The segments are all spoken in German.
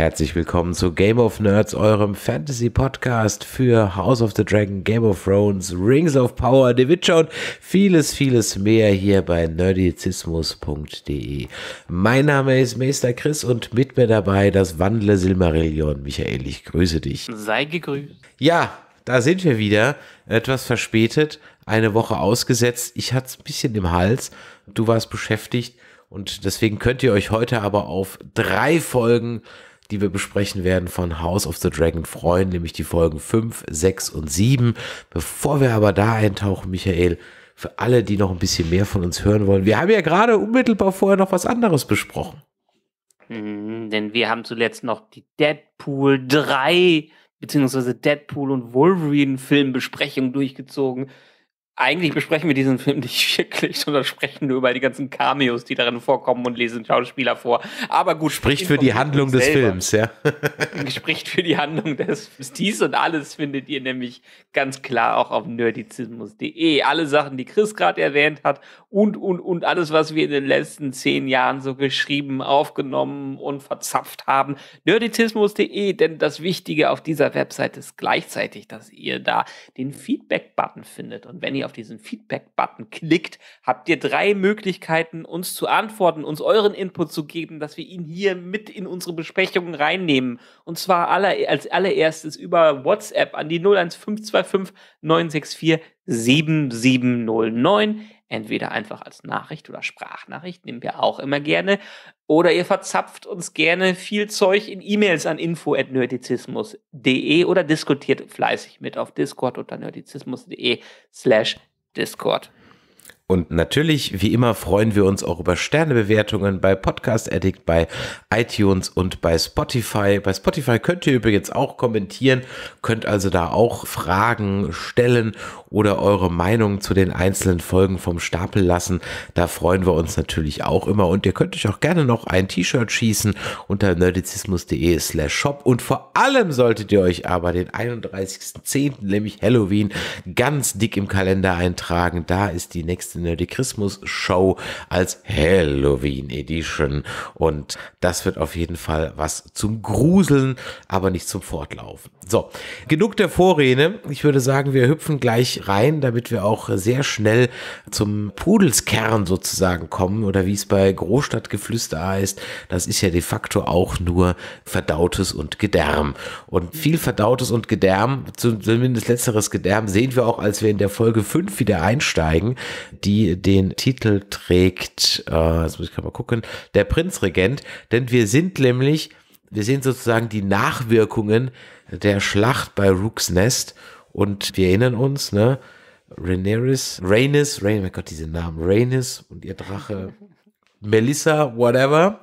Herzlich willkommen zu Game of Nerds, eurem Fantasy-Podcast für House of the Dragon, Game of Thrones, Rings of Power, The Witcher und vieles, vieles mehr hier bei nerdizismus.de. Mein Name ist Meister Chris und mit mir dabei das Wandle Silmarillion. Michael, ich grüße dich. Sei gegrüßt. Ja, da sind wir wieder. Etwas verspätet, eine Woche ausgesetzt. Ich hatte es ein bisschen im Hals. Du warst beschäftigt. Und deswegen könnt ihr euch heute aber auf drei Folgen die wir besprechen werden, von House of the Dragon freuen, nämlich die Folgen 5, 6 und 7. Bevor wir aber da eintauchen, Michael, für alle, die noch ein bisschen mehr von uns hören wollen, wir haben ja gerade unmittelbar vorher noch was anderes besprochen. Mhm, denn wir haben zuletzt noch die Deadpool 3 bzw. Deadpool und Wolverine Filmbesprechung durchgezogen eigentlich besprechen wir diesen Film nicht wirklich, sondern sprechen nur über die ganzen Cameos, die darin vorkommen und lesen Schauspieler vor. Aber gut. Spricht für die Handlung des Films, ja. Spricht für die Handlung des Films. Dies und alles findet ihr nämlich ganz klar auch auf nerdizismus.de. Alle Sachen, die Chris gerade erwähnt hat und, und, und alles, was wir in den letzten zehn Jahren so geschrieben, aufgenommen und verzapft haben. Nerdizismus.de, denn das Wichtige auf dieser Website ist gleichzeitig, dass ihr da den Feedback-Button findet. Und wenn ihr ihr auf diesen Feedback-Button klickt, habt ihr drei Möglichkeiten, uns zu antworten, uns euren Input zu geben, dass wir ihn hier mit in unsere Besprechungen reinnehmen. Und zwar aller, als allererstes über WhatsApp an die 01525 964 7709 entweder einfach als Nachricht oder Sprachnachricht, nehmen wir auch immer gerne, oder ihr verzapft uns gerne viel Zeug in E-Mails an info.nerdizismus.de oder diskutiert fleißig mit auf Discord unter nerdizismus.de slash Discord. Und natürlich, wie immer, freuen wir uns auch über Sternebewertungen bei Podcast Addict, bei iTunes und bei Spotify. Bei Spotify könnt ihr übrigens auch kommentieren, könnt also da auch Fragen stellen oder eure Meinung zu den einzelnen Folgen vom Stapel lassen. Da freuen wir uns natürlich auch immer. Und ihr könnt euch auch gerne noch ein T-Shirt schießen unter nerdizismus.de slash shop. Und vor allem solltet ihr euch aber den 31.10., nämlich Halloween, ganz dick im Kalender eintragen. Da ist die nächste die Christmas Show als Halloween Edition. Und das wird auf jeden Fall was zum Gruseln, aber nicht zum Fortlaufen. So, genug der Vorrede. Ich würde sagen, wir hüpfen gleich rein, damit wir auch sehr schnell zum Pudelskern sozusagen kommen oder wie es bei Großstadtgeflüster heißt. Das ist ja de facto auch nur Verdautes und Gedärm. Und viel Verdautes und Gedärm, zumindest letzteres Gedärm, sehen wir auch, als wir in der Folge 5 wieder einsteigen. Die die den Titel trägt, äh, jetzt muss ich gerade mal gucken, der Prinzregent, denn wir sind nämlich, wir sehen sozusagen die Nachwirkungen der Schlacht bei Rooks Nest und wir erinnern uns, ne, Rhaenerys, Rhaenys, Rhaenys, oh mein Gott, diese Namen, Rhaenys und ihr Drache Melissa, whatever,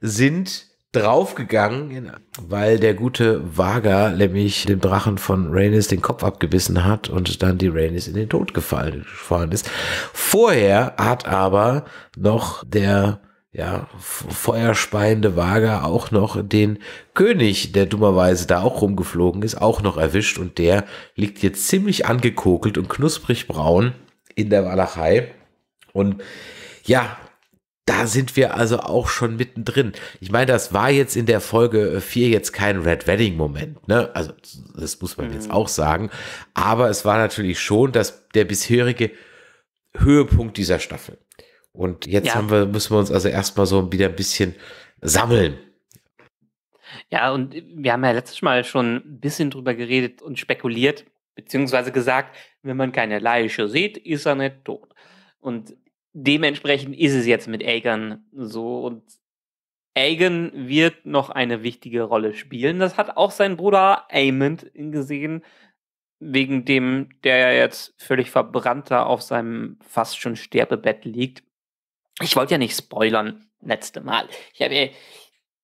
sind draufgegangen, weil der gute Vaga nämlich dem Drachen von Rhaenys den Kopf abgebissen hat und dann die Rhaenys in den Tod gefallen, gefallen ist. Vorher hat aber noch der ja, feuerspeiende Vaga auch noch den König, der dummerweise da auch rumgeflogen ist, auch noch erwischt und der liegt jetzt ziemlich angekokelt und knusprig braun in der Walachei und ja, da sind wir also auch schon mittendrin. Ich meine, das war jetzt in der Folge 4 jetzt kein Red Wedding-Moment, ne? Also, das muss man mhm. jetzt auch sagen. Aber es war natürlich schon dass der bisherige Höhepunkt dieser Staffel. Und jetzt ja. haben wir, müssen wir uns also erstmal so wieder ein bisschen sammeln. Ja, und wir haben ja letztes Mal schon ein bisschen drüber geredet und spekuliert, beziehungsweise gesagt, wenn man keine Leiche sieht, ist er nicht tot. Und dementsprechend ist es jetzt mit Aegon so und Aegon wird noch eine wichtige Rolle spielen. Das hat auch sein Bruder Aemond gesehen, wegen dem der ja jetzt völlig verbrannter auf seinem fast schon Sterbebett liegt. Ich wollte ja nicht spoilern, letzte Mal. Ich habe,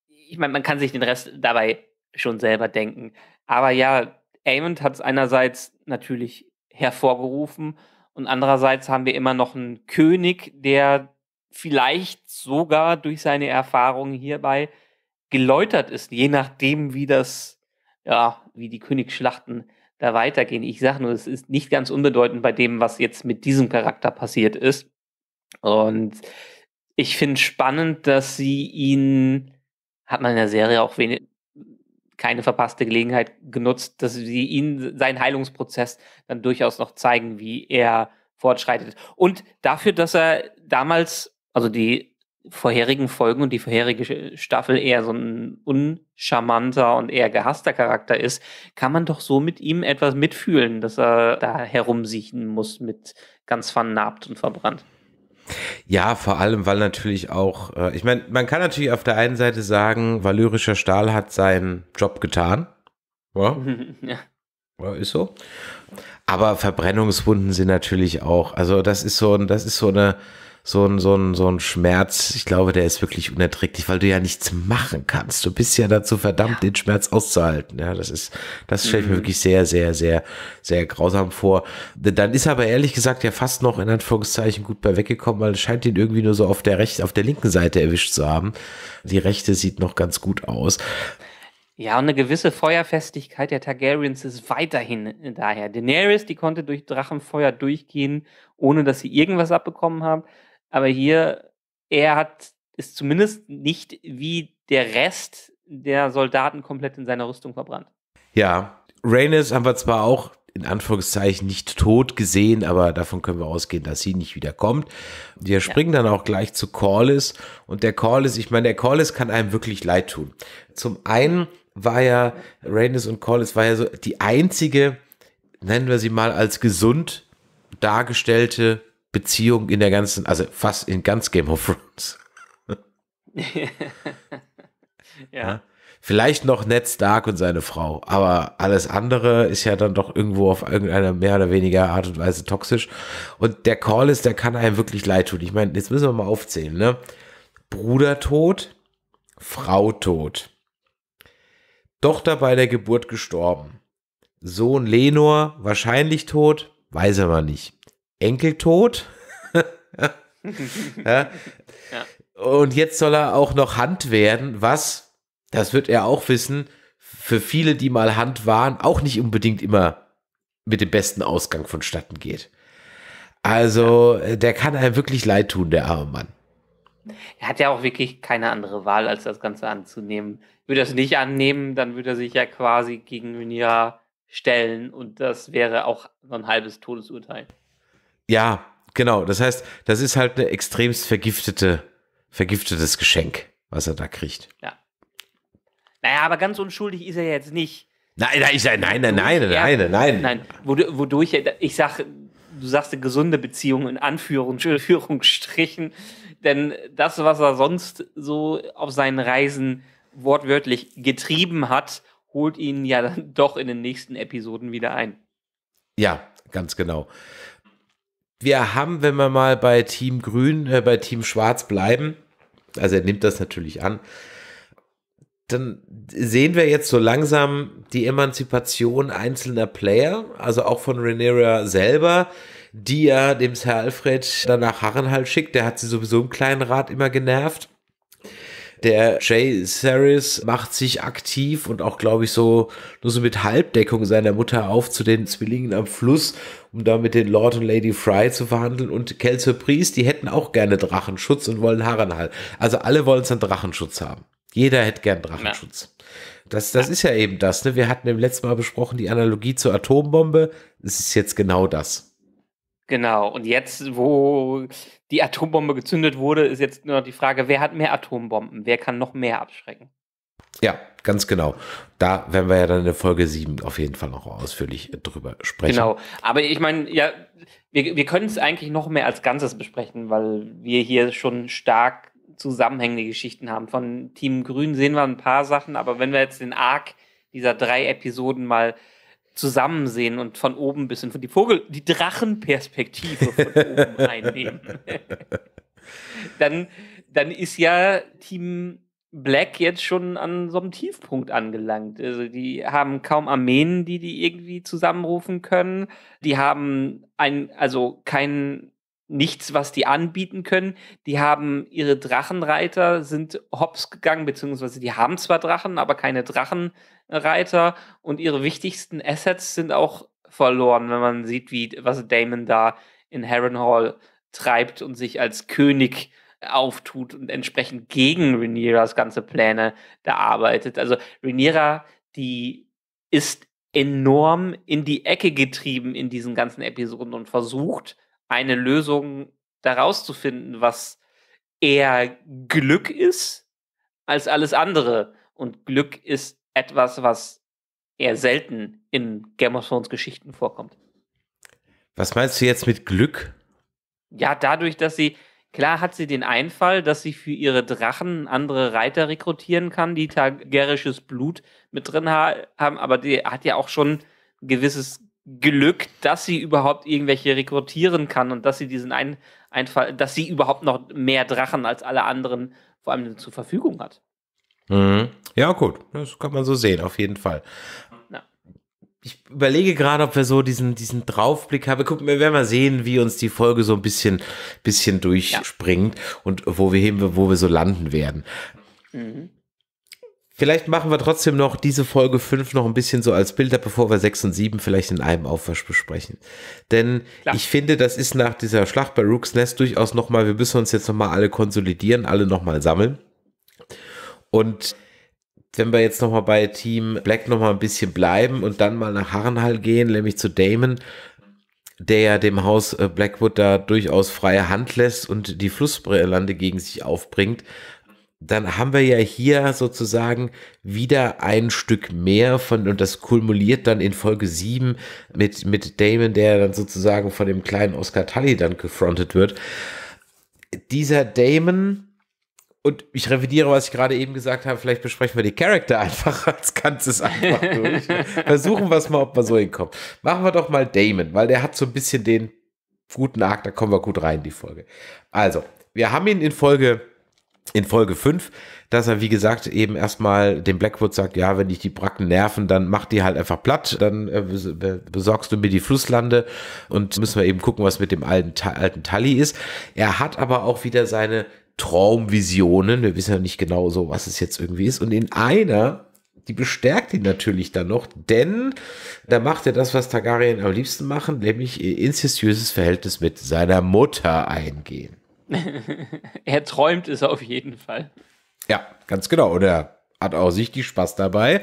ich meine, man kann sich den Rest dabei schon selber denken. Aber ja, Aemond hat es einerseits natürlich hervorgerufen und andererseits haben wir immer noch einen König, der vielleicht sogar durch seine Erfahrungen hierbei geläutert ist, je nachdem, wie das, ja, wie die Königsschlachten da weitergehen. Ich sage nur, es ist nicht ganz unbedeutend bei dem, was jetzt mit diesem Charakter passiert ist. Und ich finde spannend, dass sie ihn, hat man in der Serie auch wenig, keine verpasste Gelegenheit genutzt, dass sie ihn, seinen Heilungsprozess dann durchaus noch zeigen, wie er fortschreitet. Und dafür, dass er damals, also die vorherigen Folgen und die vorherige Staffel eher so ein uncharmanter und eher gehasster Charakter ist, kann man doch so mit ihm etwas mitfühlen, dass er da herumsiechen muss mit ganz vernarbt und verbrannt. Ja, vor allem, weil natürlich auch, äh, ich meine, man kann natürlich auf der einen Seite sagen, valyrischer Stahl hat seinen Job getan. Ja? ja. ja ist so. Aber Verbrennungswunden sind natürlich auch, also das ist so, das ist so eine, so ein, so ein, so ein Schmerz, ich glaube, der ist wirklich unerträglich, weil du ja nichts machen kannst. Du bist ja dazu verdammt, den Schmerz auszuhalten. Ja, das ist, das stelle ich mir mhm. wirklich sehr, sehr, sehr, sehr grausam vor. Dann ist aber ehrlich gesagt ja fast noch in Anführungszeichen gut bei weggekommen, weil es scheint ihn irgendwie nur so auf der rechten, auf der linken Seite erwischt zu haben. Die rechte sieht noch ganz gut aus. Ja, und eine gewisse Feuerfestigkeit der Targaryens ist weiterhin daher. Daenerys, die konnte durch Drachenfeuer durchgehen, ohne dass sie irgendwas abbekommen haben. Aber hier, er hat es zumindest nicht wie der Rest der Soldaten komplett in seiner Rüstung verbrannt. Ja, Reynes haben wir zwar auch in Anführungszeichen nicht tot gesehen, aber davon können wir ausgehen, dass sie nicht wiederkommt. Wir springen ja. dann auch gleich zu Corliss. und der Corliss, ich meine, der Corliss kann einem wirklich leid tun. Zum einen war ja Reynes und Corliss war ja so die einzige, nennen wir sie mal als gesund dargestellte Beziehung in der ganzen, also fast in ganz Game of Thrones. ja. ja. Vielleicht noch Ned Stark und seine Frau, aber alles andere ist ja dann doch irgendwo auf irgendeiner mehr oder weniger Art und Weise toxisch. Und der Call ist, der kann einem wirklich leid tun. Ich meine, jetzt müssen wir mal aufzählen, ne? Bruder tot, Frau tot. Tochter bei der Geburt gestorben. Sohn Lenor wahrscheinlich tot, weiß er mal nicht. Enkeltod. ja. Ja. Und jetzt soll er auch noch Hand werden, was, das wird er auch wissen, für viele, die mal Hand waren, auch nicht unbedingt immer mit dem besten Ausgang vonstatten geht. Also, ja. Äh, der kann einem wirklich leid tun, der arme Mann. Er hat ja auch wirklich keine andere Wahl, als das Ganze anzunehmen. Würde er es nicht annehmen, dann würde er sich ja quasi gegen Munira stellen und das wäre auch so ein halbes Todesurteil. Ja, genau. Das heißt, das ist halt eine extremst vergiftete, vergiftetes Geschenk, was er da kriegt. Ja. Naja, aber ganz unschuldig ist er jetzt nicht. Nein, nein, ich, nein, nein, nein, nein, nein, nein. Nein, wodurch, ich sage, du sagst eine gesunde Beziehung in Anführungsstrichen, denn das, was er sonst so auf seinen Reisen wortwörtlich getrieben hat, holt ihn ja dann doch in den nächsten Episoden wieder ein. Ja, ganz genau wir haben, wenn wir mal bei Team Grün, äh, bei Team Schwarz bleiben, also er nimmt das natürlich an, dann sehen wir jetzt so langsam die Emanzipation einzelner Player, also auch von Rhaenyra selber, die ja dem Sir Alfred danach Harrenhal schickt. Der hat sie sowieso im kleinen Rad immer genervt. Der Jay Saris macht sich aktiv und auch, glaube ich, so nur so mit Halbdeckung seiner Mutter auf zu den Zwillingen am Fluss, um da mit den Lord und Lady Fry zu verhandeln. Und Kelso Priest, die hätten auch gerne Drachenschutz und wollen Harrenhal. Also alle wollen seinen Drachenschutz haben. Jeder hätte gern Drachenschutz. Ja. Das, das ist ja eben das. Ne? Wir hatten im letzten Mal besprochen die Analogie zur Atombombe. Es ist jetzt genau das. Genau, und jetzt, wo die Atombombe gezündet wurde, ist jetzt nur noch die Frage, wer hat mehr Atombomben? Wer kann noch mehr abschrecken? Ja, ganz genau. Da werden wir ja dann in der Folge 7 auf jeden Fall noch ausführlich drüber sprechen. Genau, aber ich meine, ja, wir, wir können es eigentlich noch mehr als Ganzes besprechen, weil wir hier schon stark zusammenhängende Geschichten haben. Von Team Grün sehen wir ein paar Sachen, aber wenn wir jetzt den Arc dieser drei Episoden mal äh, zusammen sehen und von oben bis in die Vogel, die Drachenperspektive von oben einnehmen. dann, dann ist ja Team Black jetzt schon an so einem Tiefpunkt angelangt. Also die haben kaum Armeen, die die irgendwie zusammenrufen können. Die haben ein, also keinen nichts, was die anbieten können. Die haben ihre Drachenreiter sind hops gegangen, beziehungsweise die haben zwar Drachen, aber keine Drachenreiter und ihre wichtigsten Assets sind auch verloren, wenn man sieht, wie was Damon da in Harrenhal treibt und sich als König auftut und entsprechend gegen Rhaenyras ganze Pläne da arbeitet. Also Rhaenyra, die ist enorm in die Ecke getrieben in diesen ganzen Episoden und versucht eine Lösung daraus zu finden, was eher Glück ist als alles andere. Und Glück ist etwas, was eher selten in Game of Thrones Geschichten vorkommt. Was meinst du jetzt mit Glück? Ja, dadurch, dass sie, klar hat sie den Einfall, dass sie für ihre Drachen andere Reiter rekrutieren kann, die targerisches Blut mit drin ha haben, aber die hat ja auch schon ein gewisses Glück, dass sie überhaupt irgendwelche rekrutieren kann und dass sie diesen ein Einfall, dass sie überhaupt noch mehr Drachen als alle anderen vor allem zur Verfügung hat. Mhm. Ja, gut, das kann man so sehen, auf jeden Fall. Ja. Ich überlege gerade, ob wir so diesen, diesen Draufblick haben. Gucken, wir werden mal sehen, wie uns die Folge so ein bisschen, bisschen durchspringt ja. und wo wir, hin, wo wir so landen werden. Mhm. Vielleicht machen wir trotzdem noch diese Folge 5 noch ein bisschen so als Bilder, bevor wir 6 und 7 vielleicht in einem Aufwasch besprechen. Denn Klar. ich finde, das ist nach dieser Schlacht bei Rooks Nest durchaus nochmal, wir müssen uns jetzt nochmal alle konsolidieren, alle nochmal sammeln. Und wenn wir jetzt nochmal bei Team Black nochmal ein bisschen bleiben und dann mal nach Harrenhall gehen, nämlich zu Damon, der ja dem Haus äh, Blackwood da durchaus freie Hand lässt und die Flussbrillande gegen sich aufbringt, dann haben wir ja hier sozusagen wieder ein Stück mehr von, und das kumuliert dann in Folge 7 mit, mit Damon, der dann sozusagen von dem kleinen Oscar Tully dann gefrontet wird. Dieser Damon, und ich revidiere, was ich gerade eben gesagt habe, vielleicht besprechen wir die Charakter einfach als Ganzes einfach durch. Versuchen wir es mal, ob wir so hinkommen. Machen wir doch mal Damon, weil der hat so ein bisschen den guten Arc, da kommen wir gut rein, in die Folge. Also, wir haben ihn in Folge in Folge 5, dass er, wie gesagt, eben erstmal dem Blackwood sagt, ja, wenn dich die Bracken nerven, dann mach die halt einfach platt, dann äh, besorgst du mir die Flusslande und müssen wir eben gucken, was mit dem alten, alten Tally ist. Er hat aber auch wieder seine Traumvisionen, wir wissen ja nicht genau so, was es jetzt irgendwie ist. Und in einer, die bestärkt ihn natürlich dann noch, denn da macht er das, was Targaryen am liebsten machen, nämlich ihr incestuöses Verhältnis mit seiner Mutter eingehen. er träumt es auf jeden Fall. Ja, ganz genau. Und er hat auch sichtlich Spaß dabei.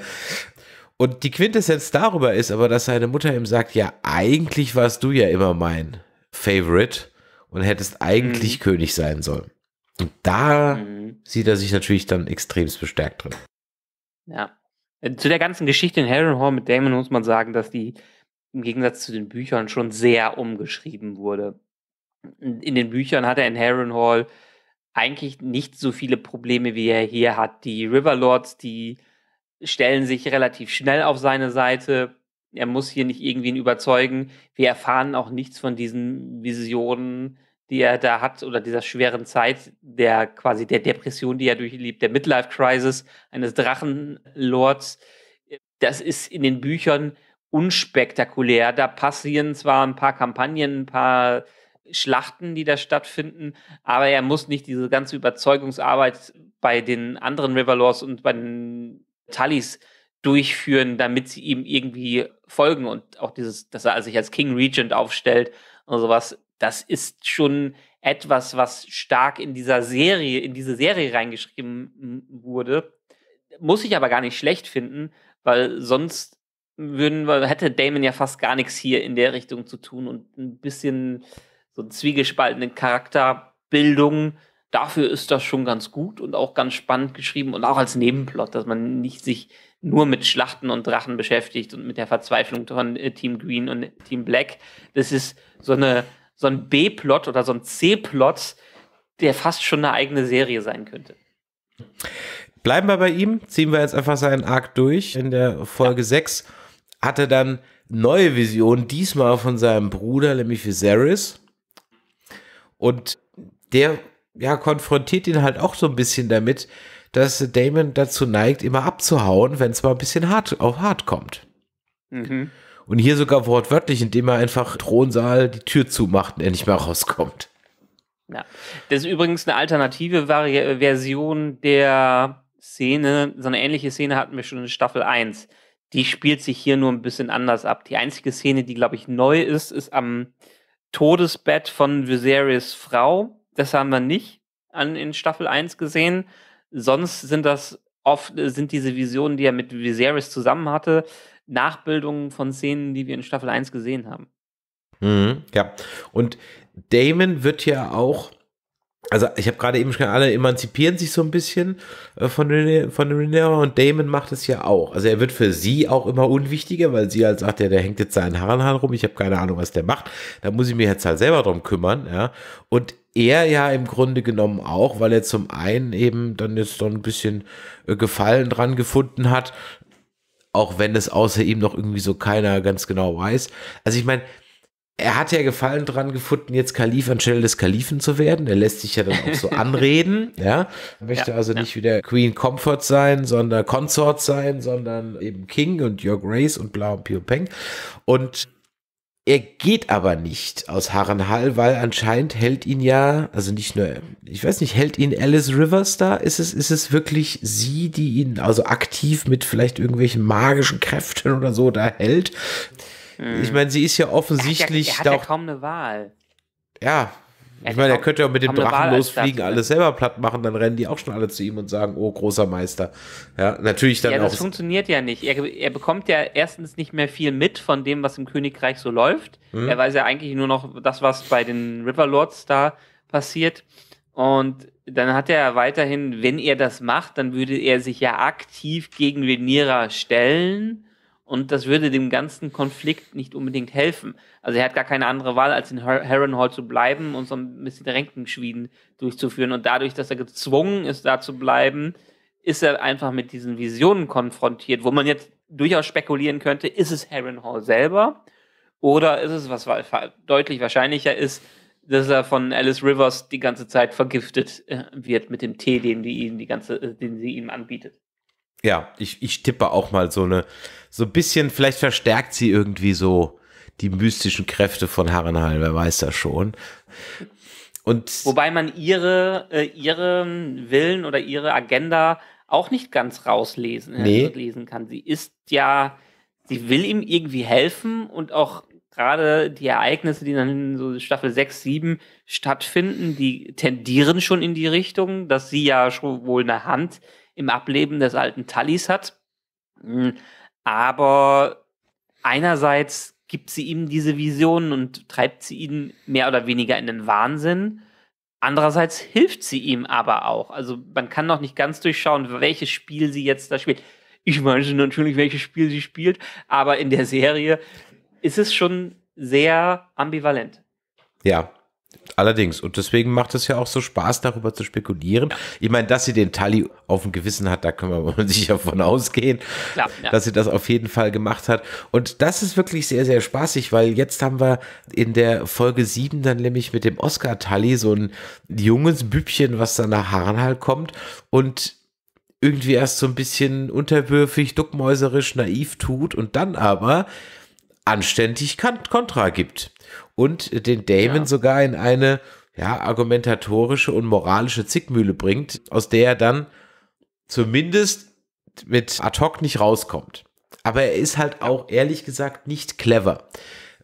Und die Quintessenz darüber ist aber, dass seine Mutter ihm sagt: Ja, eigentlich warst du ja immer mein Favorite und hättest eigentlich mhm. König sein sollen. Und da mhm. sieht er sich natürlich dann extremst bestärkt drin. Ja. Äh, zu der ganzen Geschichte in Harrenhal mit Damon muss man sagen, dass die im Gegensatz zu den Büchern schon sehr umgeschrieben wurde in den Büchern hat er in Harrenhal eigentlich nicht so viele Probleme, wie er hier hat. Die Riverlords, die stellen sich relativ schnell auf seine Seite. Er muss hier nicht irgendwie ihn überzeugen. Wir erfahren auch nichts von diesen Visionen, die er da hat oder dieser schweren Zeit, der quasi der Depression, die er durchlebt, der Midlife Crisis eines Drachenlords. Das ist in den Büchern unspektakulär. Da passieren zwar ein paar Kampagnen, ein paar Schlachten, die da stattfinden, aber er muss nicht diese ganze Überzeugungsarbeit bei den anderen Riverlords und bei den Tullys durchführen, damit sie ihm irgendwie folgen und auch dieses, dass er sich als King Regent aufstellt und sowas, das ist schon etwas, was stark in dieser Serie, in diese Serie reingeschrieben wurde. Muss ich aber gar nicht schlecht finden, weil sonst würden, hätte Damon ja fast gar nichts hier in der Richtung zu tun und ein bisschen so einen zwiegespaltenen Charakterbildung. Dafür ist das schon ganz gut und auch ganz spannend geschrieben und auch als Nebenplot, dass man nicht sich nur mit Schlachten und Drachen beschäftigt und mit der Verzweiflung von äh, Team Green und Team Black. Das ist so, eine, so ein B-Plot oder so ein C-Plot, der fast schon eine eigene Serie sein könnte. Bleiben wir bei ihm, ziehen wir jetzt einfach seinen Arc durch. In der Folge ja. 6 er dann neue Visionen, diesmal von seinem Bruder, nämlich Viserys. Und der ja, konfrontiert ihn halt auch so ein bisschen damit, dass Damon dazu neigt, immer abzuhauen, wenn es mal ein bisschen hart auf hart kommt. Mhm. Und hier sogar wortwörtlich, indem er einfach Thronsaal die Tür zumacht und er nicht mehr rauskommt. Ja. Das ist übrigens eine alternative Vari Version der Szene. So eine ähnliche Szene hatten wir schon in Staffel 1. Die spielt sich hier nur ein bisschen anders ab. Die einzige Szene, die, glaube ich, neu ist, ist am Todesbett von Viserys Frau. Das haben wir nicht an, in Staffel 1 gesehen. Sonst sind das oft, sind diese Visionen, die er mit Viserys zusammen hatte, Nachbildungen von Szenen, die wir in Staffel 1 gesehen haben. Mhm, ja. Und Damon wird ja auch also ich habe gerade eben schon alle emanzipieren sich so ein bisschen äh, von Rene, von Rhaenyra und Damon macht es ja auch. Also er wird für sie auch immer unwichtiger, weil sie halt sagt, ja, der hängt jetzt seinen Herrenhahn rum, ich habe keine Ahnung, was der macht. Da muss ich mir jetzt halt selber drum kümmern, ja. Und er ja im Grunde genommen auch, weil er zum einen eben dann jetzt so ein bisschen äh, Gefallen dran gefunden hat, auch wenn es außer ihm noch irgendwie so keiner ganz genau weiß. Also ich meine, er hat ja Gefallen dran gefunden, jetzt Kalif anstelle des Kalifen zu werden. Er lässt sich ja dann auch so anreden. ja, er möchte ja, also ja. nicht wieder Queen Comfort sein, sondern Consort sein, sondern eben King und Your Grace und Blau und Pio Peng. Und er geht aber nicht aus Harrenhal, weil anscheinend hält ihn ja, also nicht nur, ich weiß nicht, hält ihn Alice Rivers da? Ist es, ist es wirklich sie, die ihn also aktiv mit vielleicht irgendwelchen magischen Kräften oder so da hält? Mhm. Ich meine, sie ist ja offensichtlich. Er hat ja, er hat ja kaum eine Wahl. Ja. Ich meine, er könnte ja mit dem Drachen losfliegen, ne? alles selber platt machen, dann rennen die auch schon alle zu ihm und sagen, oh, großer Meister. Ja, natürlich dann ja, auch. Ja, das funktioniert ja nicht. Er, er, bekommt ja erstens nicht mehr viel mit von dem, was im Königreich so läuft. Mhm. Er weiß ja eigentlich nur noch das, was bei den Riverlords da passiert. Und dann hat er ja weiterhin, wenn er das macht, dann würde er sich ja aktiv gegen Venira stellen. Und das würde dem ganzen Konflikt nicht unbedingt helfen. Also er hat gar keine andere Wahl, als in Harrenhal zu bleiben und so ein bisschen Ränkenschwieden durchzuführen. Und dadurch, dass er gezwungen ist, da zu bleiben, ist er einfach mit diesen Visionen konfrontiert, wo man jetzt durchaus spekulieren könnte, ist es Harrenhal selber oder ist es, was deutlich wahrscheinlicher ist, dass er von Alice Rivers die ganze Zeit vergiftet äh, wird mit dem Tee, den, die ihm die ganze, äh, den sie ihm anbietet ja, ich, ich tippe auch mal so eine, so ein bisschen, vielleicht verstärkt sie irgendwie so die mystischen Kräfte von Harrenhal, wer weiß das schon. Und Wobei man ihre, äh, ihren Willen oder ihre Agenda auch nicht ganz rauslesen äh, nee. lesen kann. Sie ist ja, sie will ihm irgendwie helfen und auch gerade die Ereignisse, die dann in so Staffel 6, 7 stattfinden, die tendieren schon in die Richtung, dass sie ja schon wohl eine Hand im Ableben des alten Tallis hat. Hm, aber einerseits gibt sie ihm diese Visionen und treibt sie ihn mehr oder weniger in den Wahnsinn. Andererseits hilft sie ihm aber auch. Also man kann noch nicht ganz durchschauen, welches Spiel sie jetzt da spielt. Ich weiß natürlich, welches Spiel sie spielt, aber in der Serie ist es schon sehr ambivalent. Ja, Allerdings, und deswegen macht es ja auch so Spaß, darüber zu spekulieren. Ich meine, dass sie den Tali auf dem Gewissen hat, da können wir sicher von ausgehen, Klar, ja. dass sie das auf jeden Fall gemacht hat. Und das ist wirklich sehr, sehr spaßig, weil jetzt haben wir in der Folge 7 dann nämlich mit dem Oscar-Tali so ein junges Bübchen, was dann nach Harnhal kommt und irgendwie erst so ein bisschen unterwürfig, duckmäuserisch, naiv tut und dann aber anständig Kant Kontra gibt und den Damon ja. sogar in eine ja, argumentatorische und moralische Zickmühle bringt, aus der er dann zumindest mit ad hoc nicht rauskommt. Aber er ist halt auch ehrlich gesagt nicht clever.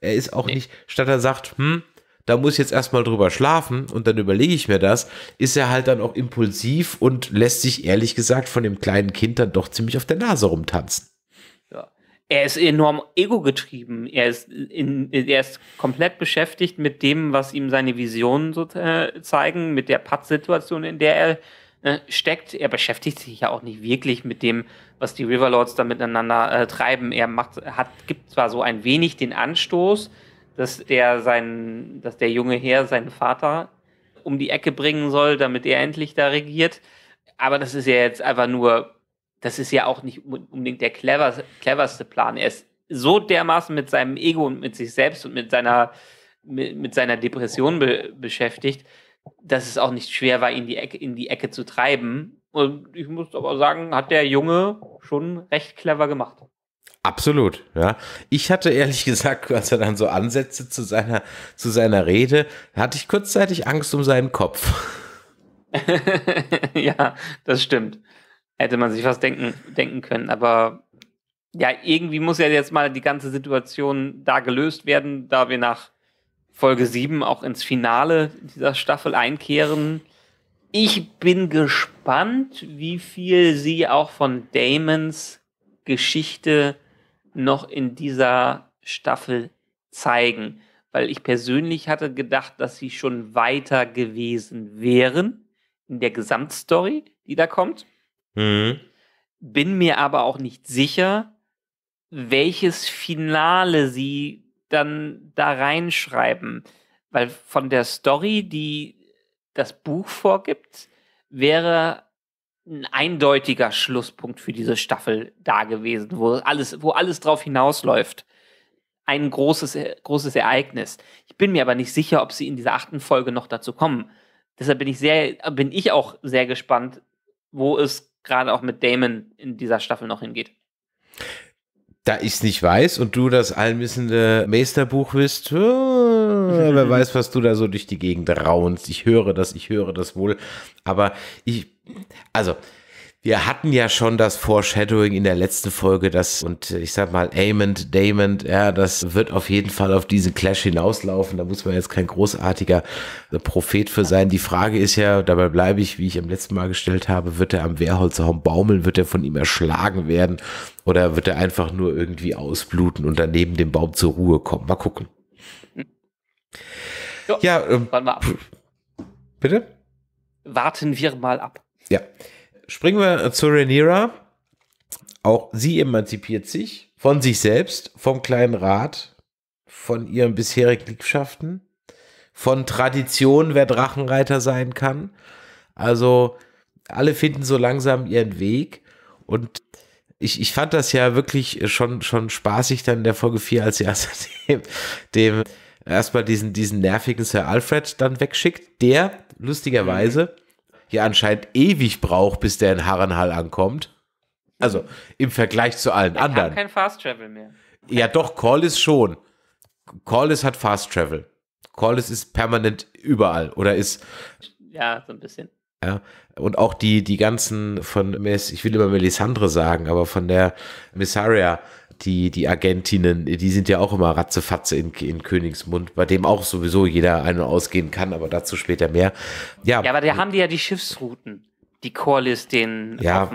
Er ist auch nee. nicht, statt er sagt, hm, da muss ich jetzt erstmal drüber schlafen und dann überlege ich mir das, ist er halt dann auch impulsiv und lässt sich ehrlich gesagt von dem kleinen Kind dann doch ziemlich auf der Nase rumtanzen er ist enorm egogetrieben. Er ist, in, er ist komplett beschäftigt mit dem, was ihm seine Visionen so äh, zeigen, mit der Patz-Situation, in der er äh, steckt. Er beschäftigt sich ja auch nicht wirklich mit dem, was die Riverlords da miteinander äh, treiben. Er macht, hat, gibt zwar so ein wenig den Anstoß, dass der, sein, dass der junge Herr seinen Vater um die Ecke bringen soll, damit er endlich da regiert. Aber das ist ja jetzt einfach nur das ist ja auch nicht unbedingt der clever, cleverste Plan. Er ist so dermaßen mit seinem Ego und mit sich selbst und mit seiner, mit, mit seiner Depression be beschäftigt, dass es auch nicht schwer war, ihn die Ecke, in die Ecke zu treiben. Und ich muss aber sagen, hat der Junge schon recht clever gemacht. Absolut, ja. Ich hatte ehrlich gesagt, als er dann so Ansätze zu seiner, zu seiner Rede, hatte ich kurzzeitig Angst um seinen Kopf. ja, das stimmt. Hätte man sich was denken, denken können. Aber ja, irgendwie muss ja jetzt mal die ganze Situation da gelöst werden, da wir nach Folge 7 auch ins Finale dieser Staffel einkehren. Ich bin gespannt, wie viel sie auch von Damons Geschichte noch in dieser Staffel zeigen. Weil ich persönlich hatte gedacht, dass sie schon weiter gewesen wären in der Gesamtstory, die da kommt. Mhm. Bin mir aber auch nicht sicher, welches Finale sie dann da reinschreiben. Weil von der Story, die das Buch vorgibt, wäre ein eindeutiger Schlusspunkt für diese Staffel da gewesen, wo alles, wo alles drauf hinausläuft. Ein großes, großes Ereignis. Ich bin mir aber nicht sicher, ob sie in dieser achten Folge noch dazu kommen. Deshalb bin ich sehr, bin ich auch sehr gespannt, wo es gerade auch mit Damon in dieser Staffel noch hingeht. Da ich es nicht weiß und du das allmissende Meisterbuch bist, oh, wer weiß, was du da so durch die Gegend raunst. Ich höre das, ich höre das wohl. Aber ich, also, wir hatten ja schon das Foreshadowing in der letzten Folge, das und ich sag mal Amond, Damon, ja, das wird auf jeden Fall auf diesen Clash hinauslaufen. Da muss man jetzt kein großartiger Prophet für sein. Die Frage ist ja, dabei bleibe ich, wie ich im letzten Mal gestellt habe, wird er am Wehrholzerhorn baumeln, wird er von ihm erschlagen werden oder wird er einfach nur irgendwie ausbluten und dann neben dem Baum zur Ruhe kommen? Mal gucken. Jo, ja, ähm, warten wir ab. bitte. Warten wir mal ab. Ja. Springen wir äh, zu Rhaenyra. Auch sie emanzipiert sich von sich selbst, vom kleinen Rat, von ihren bisherigen Liebschaften, von Tradition, wer Drachenreiter sein kann. Also alle finden so langsam ihren Weg. Und ich, ich fand das ja wirklich schon, schon spaßig dann in der Folge 4, als sie erst dem, dem erstmal diesen, diesen nervigen Sir Alfred dann wegschickt, der lustigerweise mhm ja anscheinend ewig braucht, bis der in Harrenhal ankommt. Also im Vergleich zu allen ich anderen. kein Fast Travel mehr. Ja, doch, Corliss schon. Corliss hat Fast Travel. Corliss ist permanent überall oder ist. Ja, so ein bisschen. Ja. Und auch die, die ganzen von, ich will immer Melisandre sagen, aber von der Missaria, die, die Argentininnen, die sind ja auch immer ratzefatze in, in Königsmund, bei dem auch sowieso jeder ein- und ausgehen kann, aber dazu später mehr. Ja, ja aber da haben die ja die Schiffsrouten, die Corliss den ja.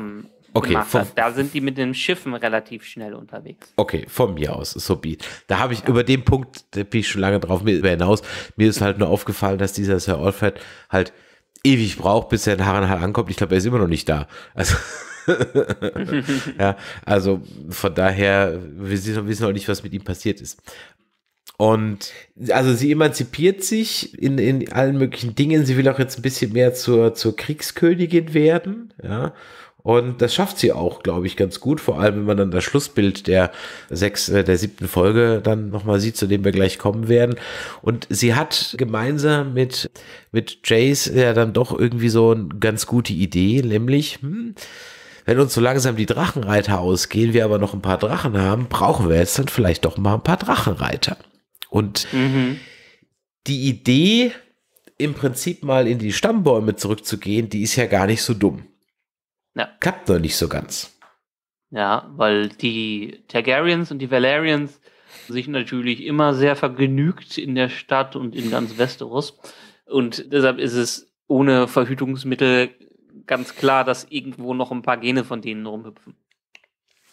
okay, gemacht Da sind die mit den Schiffen relativ schnell unterwegs. Okay, von mir aus, so be. Da habe ich ja. über den Punkt, da bin ich schon lange drauf mir hinaus. Mir ist halt nur aufgefallen, dass dieser Sir Alfred halt ewig braucht, bis er in Harrenhal ankommt. Ich glaube, er ist immer noch nicht da. Also ja, also von daher, wir wissen auch nicht, was mit ihm passiert ist. Und also sie emanzipiert sich in, in allen möglichen Dingen. Sie will auch jetzt ein bisschen mehr zur, zur Kriegskönigin werden, ja. Und das schafft sie auch, glaube ich, ganz gut. Vor allem, wenn man dann das Schlussbild der sechs, äh, der siebten Folge dann nochmal sieht, zu dem wir gleich kommen werden. Und sie hat gemeinsam mit, mit Jace ja dann doch irgendwie so eine ganz gute Idee, nämlich, hm, wenn uns so langsam die Drachenreiter ausgehen, wir aber noch ein paar Drachen haben, brauchen wir jetzt dann vielleicht doch mal ein paar Drachenreiter. Und mhm. die Idee, im Prinzip mal in die Stammbäume zurückzugehen, die ist ja gar nicht so dumm. Ja. Klappt noch nicht so ganz. Ja, weil die Targaryens und die Valerians sich natürlich immer sehr vergnügt in der Stadt und in ganz Westeros. Und deshalb ist es ohne Verhütungsmittel ganz klar, dass irgendwo noch ein paar Gene von denen rumhüpfen.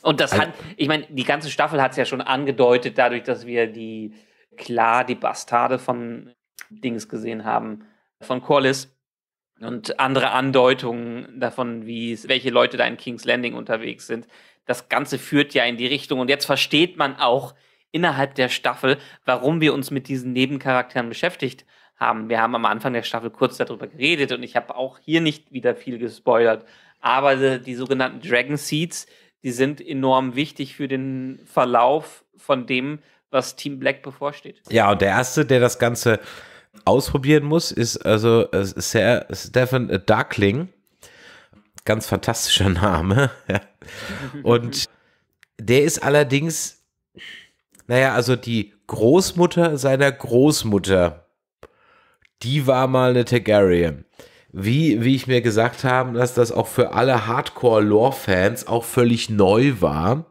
Und das also, hat, ich meine, die ganze Staffel hat es ja schon angedeutet, dadurch, dass wir die, klar, die Bastarde von Dings gesehen haben, von Corliss und andere Andeutungen davon, wie welche Leute da in King's Landing unterwegs sind. Das Ganze führt ja in die Richtung und jetzt versteht man auch innerhalb der Staffel, warum wir uns mit diesen Nebencharakteren beschäftigt haben. Wir haben am Anfang der Staffel kurz darüber geredet und ich habe auch hier nicht wieder viel gespoilert. Aber die, die sogenannten Dragon Seeds, die sind enorm wichtig für den Verlauf von dem, was Team Black bevorsteht. Ja, und der Erste, der das Ganze ausprobieren muss, ist also Sir Stephen Darkling. Ganz fantastischer Name. und der ist allerdings, naja, also die Großmutter seiner Großmutter die war mal eine Targaryen. Wie, wie ich mir gesagt habe, dass das auch für alle Hardcore-Lore-Fans auch völlig neu war,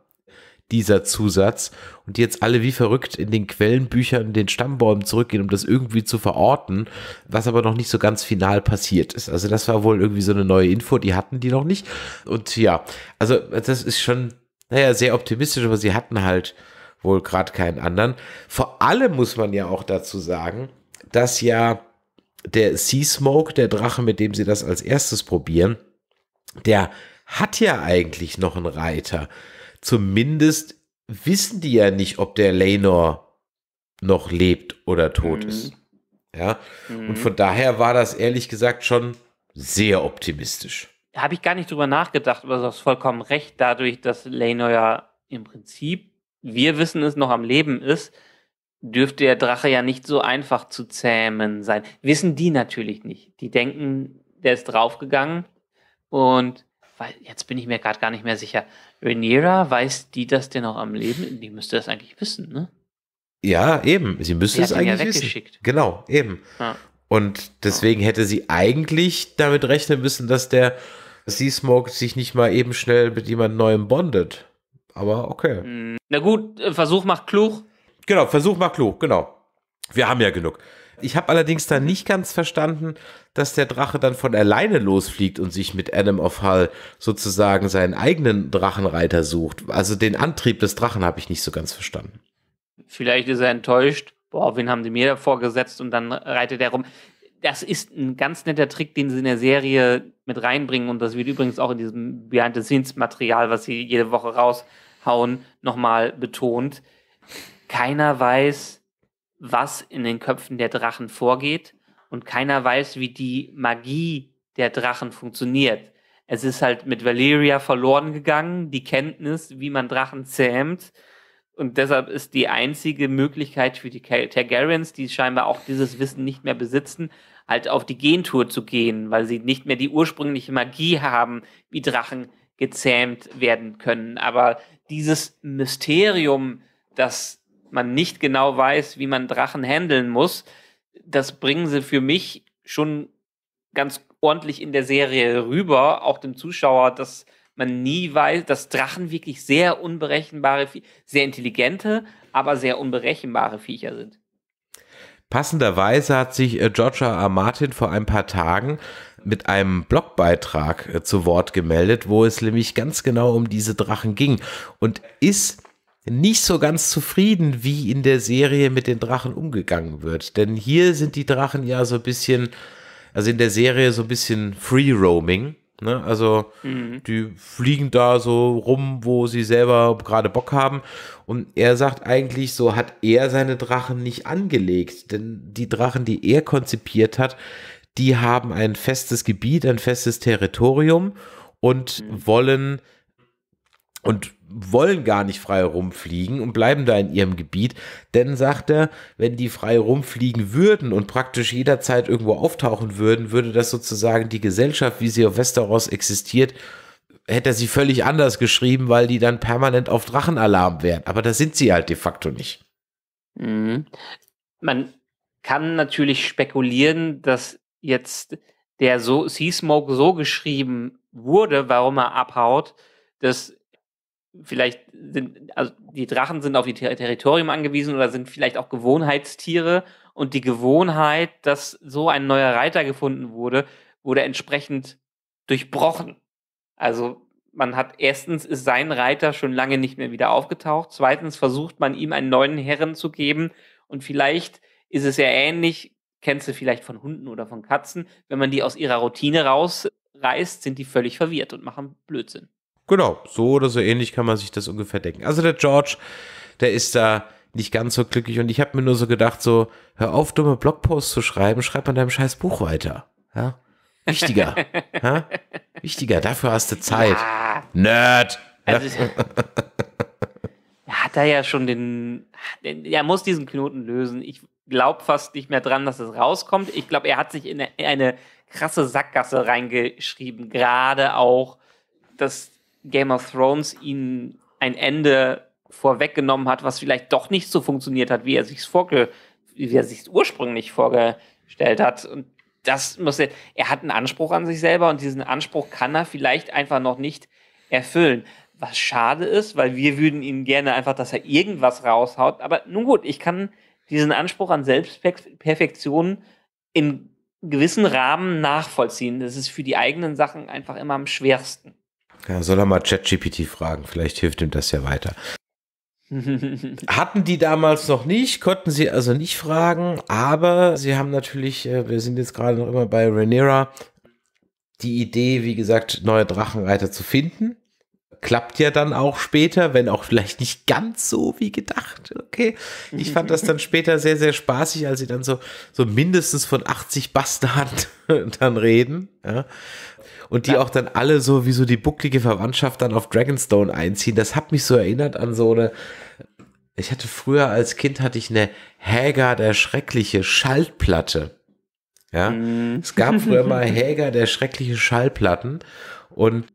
dieser Zusatz. Und jetzt alle wie verrückt in den Quellenbüchern, den Stammbäumen zurückgehen, um das irgendwie zu verorten, was aber noch nicht so ganz final passiert ist. Also das war wohl irgendwie so eine neue Info, die hatten die noch nicht. Und ja, also das ist schon, naja, sehr optimistisch, aber sie hatten halt wohl gerade keinen anderen. Vor allem muss man ja auch dazu sagen, dass ja der Sea Smoke, der Drache, mit dem sie das als erstes probieren, der hat ja eigentlich noch einen Reiter. Zumindest wissen die ja nicht, ob der Lenor noch lebt oder tot mhm. ist. Ja, mhm. und von daher war das ehrlich gesagt schon sehr optimistisch. Da Habe ich gar nicht drüber nachgedacht, aber du hast vollkommen recht, dadurch, dass Lenor ja im Prinzip, wir wissen es, noch am Leben ist, dürfte der Drache ja nicht so einfach zu zähmen sein. Wissen die natürlich nicht. Die denken, der ist draufgegangen und weil, jetzt bin ich mir gerade gar nicht mehr sicher. Rhaenyra, weiß die, das denn noch am Leben Die müsste das eigentlich wissen, ne? Ja, eben. Sie müsste es eigentlich ja wissen. Genau, eben. Ja. Und deswegen ja. hätte sie eigentlich damit rechnen müssen, dass der Sea Smoke sich nicht mal eben schnell mit jemand Neuem bondet. Aber okay. Hm, na gut, äh, Versuch macht klug. Genau, Versuch mal klug, genau. Wir haben ja genug. Ich habe allerdings dann nicht ganz verstanden, dass der Drache dann von alleine losfliegt und sich mit Adam of Hull sozusagen seinen eigenen Drachenreiter sucht. Also den Antrieb des Drachen habe ich nicht so ganz verstanden. Vielleicht ist er enttäuscht. Boah, wen haben die mir davor gesetzt und dann reitet er rum. Das ist ein ganz netter Trick, den sie in der Serie mit reinbringen und das wird übrigens auch in diesem Behind-the-Scenes-Material, was sie jede Woche raushauen, nochmal betont keiner weiß, was in den Köpfen der Drachen vorgeht und keiner weiß, wie die Magie der Drachen funktioniert. Es ist halt mit Valeria verloren gegangen, die Kenntnis, wie man Drachen zähmt. Und deshalb ist die einzige Möglichkeit für die Targaryens, die scheinbar auch dieses Wissen nicht mehr besitzen, halt auf die Gentour zu gehen, weil sie nicht mehr die ursprüngliche Magie haben, wie Drachen gezähmt werden können. Aber dieses Mysterium, das man nicht genau weiß, wie man Drachen handeln muss, das bringen sie für mich schon ganz ordentlich in der Serie rüber, auch dem Zuschauer, dass man nie weiß, dass Drachen wirklich sehr unberechenbare, sehr intelligente, aber sehr unberechenbare Viecher sind. Passenderweise hat sich äh, Georgia R. Martin vor ein paar Tagen mit einem Blogbeitrag äh, zu Wort gemeldet, wo es nämlich ganz genau um diese Drachen ging und ist nicht so ganz zufrieden, wie in der Serie mit den Drachen umgegangen wird. Denn hier sind die Drachen ja so ein bisschen, also in der Serie so ein bisschen Free Roaming. Ne? Also mhm. die fliegen da so rum, wo sie selber gerade Bock haben. Und er sagt eigentlich, so hat er seine Drachen nicht angelegt. Denn die Drachen, die er konzipiert hat, die haben ein festes Gebiet, ein festes Territorium und mhm. wollen und wollen gar nicht frei rumfliegen und bleiben da in ihrem Gebiet. Denn, sagt er, wenn die frei rumfliegen würden und praktisch jederzeit irgendwo auftauchen würden, würde das sozusagen die Gesellschaft, wie sie auf Westeros existiert, hätte er sie völlig anders geschrieben, weil die dann permanent auf Drachenalarm wären. Aber das sind sie halt de facto nicht. Mhm. Man kann natürlich spekulieren, dass jetzt der so Sea Smoke so geschrieben wurde, warum er abhaut, dass vielleicht sind, also die Drachen sind auf ihr Territorium angewiesen oder sind vielleicht auch Gewohnheitstiere und die Gewohnheit, dass so ein neuer Reiter gefunden wurde, wurde entsprechend durchbrochen. Also man hat erstens ist sein Reiter schon lange nicht mehr wieder aufgetaucht, zweitens versucht man ihm einen neuen Herren zu geben und vielleicht ist es ja ähnlich, kennst du vielleicht von Hunden oder von Katzen, wenn man die aus ihrer Routine rausreißt, sind die völlig verwirrt und machen Blödsinn. Genau, so oder so ähnlich kann man sich das ungefähr denken. Also der George, der ist da nicht ganz so glücklich und ich habe mir nur so gedacht, so, hör auf, dumme Blogposts zu schreiben, schreib an deinem scheiß Buch weiter. Ja? Wichtiger. ja? Wichtiger, dafür hast du Zeit. Ja. Nerd. Also, hat er ja schon den, er muss diesen Knoten lösen. Ich glaube fast nicht mehr dran, dass es rauskommt. Ich glaube, er hat sich in eine, in eine krasse Sackgasse reingeschrieben, gerade auch, dass Game of Thrones ihnen ein Ende vorweggenommen hat, was vielleicht doch nicht so funktioniert hat, wie er sich vorge wie er sich ursprünglich vorgestellt hat. Und das muss er, er hat einen Anspruch an sich selber und diesen Anspruch kann er vielleicht einfach noch nicht erfüllen. Was schade ist, weil wir würden ihn gerne einfach, dass er irgendwas raushaut. Aber nun gut, ich kann diesen Anspruch an Selbstperfektion in gewissen Rahmen nachvollziehen. Das ist für die eigenen Sachen einfach immer am schwersten. Ja, soll er mal ChatGPT fragen, vielleicht hilft ihm das ja weiter. Hatten die damals noch nicht, konnten sie also nicht fragen, aber sie haben natürlich, äh, wir sind jetzt gerade noch immer bei Renera, die Idee, wie gesagt, neue Drachenreiter zu finden klappt ja dann auch später, wenn auch vielleicht nicht ganz so wie gedacht. Okay. Ich fand das dann später sehr, sehr spaßig, als sie dann so, so mindestens von 80 Bastard dann reden. Ja. Und die ja. auch dann alle so wie so die bucklige Verwandtschaft dann auf Dragonstone einziehen. Das hat mich so erinnert an so eine. Ich hatte früher als Kind hatte ich eine Häger der schreckliche Schallplatte. Ja, mm. es gab früher mal Häger der schreckliche Schallplatten und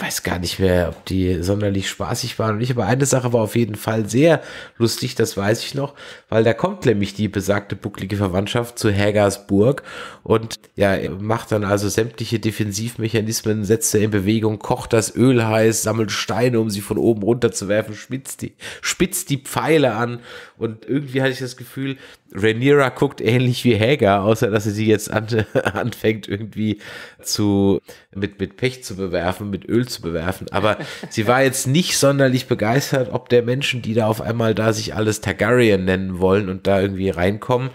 weiß gar nicht mehr, ob die sonderlich spaßig waren und nicht, aber eine Sache war auf jeden Fall sehr lustig, das weiß ich noch, weil da kommt nämlich die besagte bucklige Verwandtschaft zu Hägersburg und ja, macht dann also sämtliche Defensivmechanismen, setzt er in Bewegung, kocht das Öl heiß, sammelt Steine, um sie von oben runterzuwerfen, spitzt die, spitzt die Pfeile an und irgendwie hatte ich das Gefühl, Rhaenyra guckt ähnlich wie Hager, außer dass sie sie jetzt an, anfängt irgendwie zu mit, mit Pech zu bewerfen, mit Öl zu bewerfen. Aber sie war jetzt nicht sonderlich begeistert, ob der Menschen, die da auf einmal da sich alles Targaryen nennen wollen und da irgendwie reinkommen.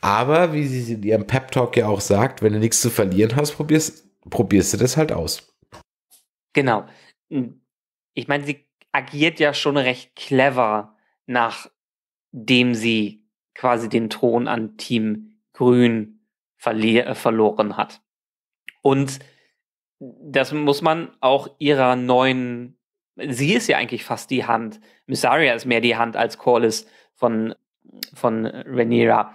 Aber wie sie in ihrem Pep Talk ja auch sagt, wenn du nichts zu verlieren hast, probierst, probierst du das halt aus. Genau. Hm. Ich meine, sie agiert ja schon recht clever, nachdem sie quasi den Thron an Team Grün äh, verloren hat. Und das muss man auch ihrer neuen, sie ist ja eigentlich fast die Hand. Missaria ist mehr die Hand als Corliss von, von Rhaenyra.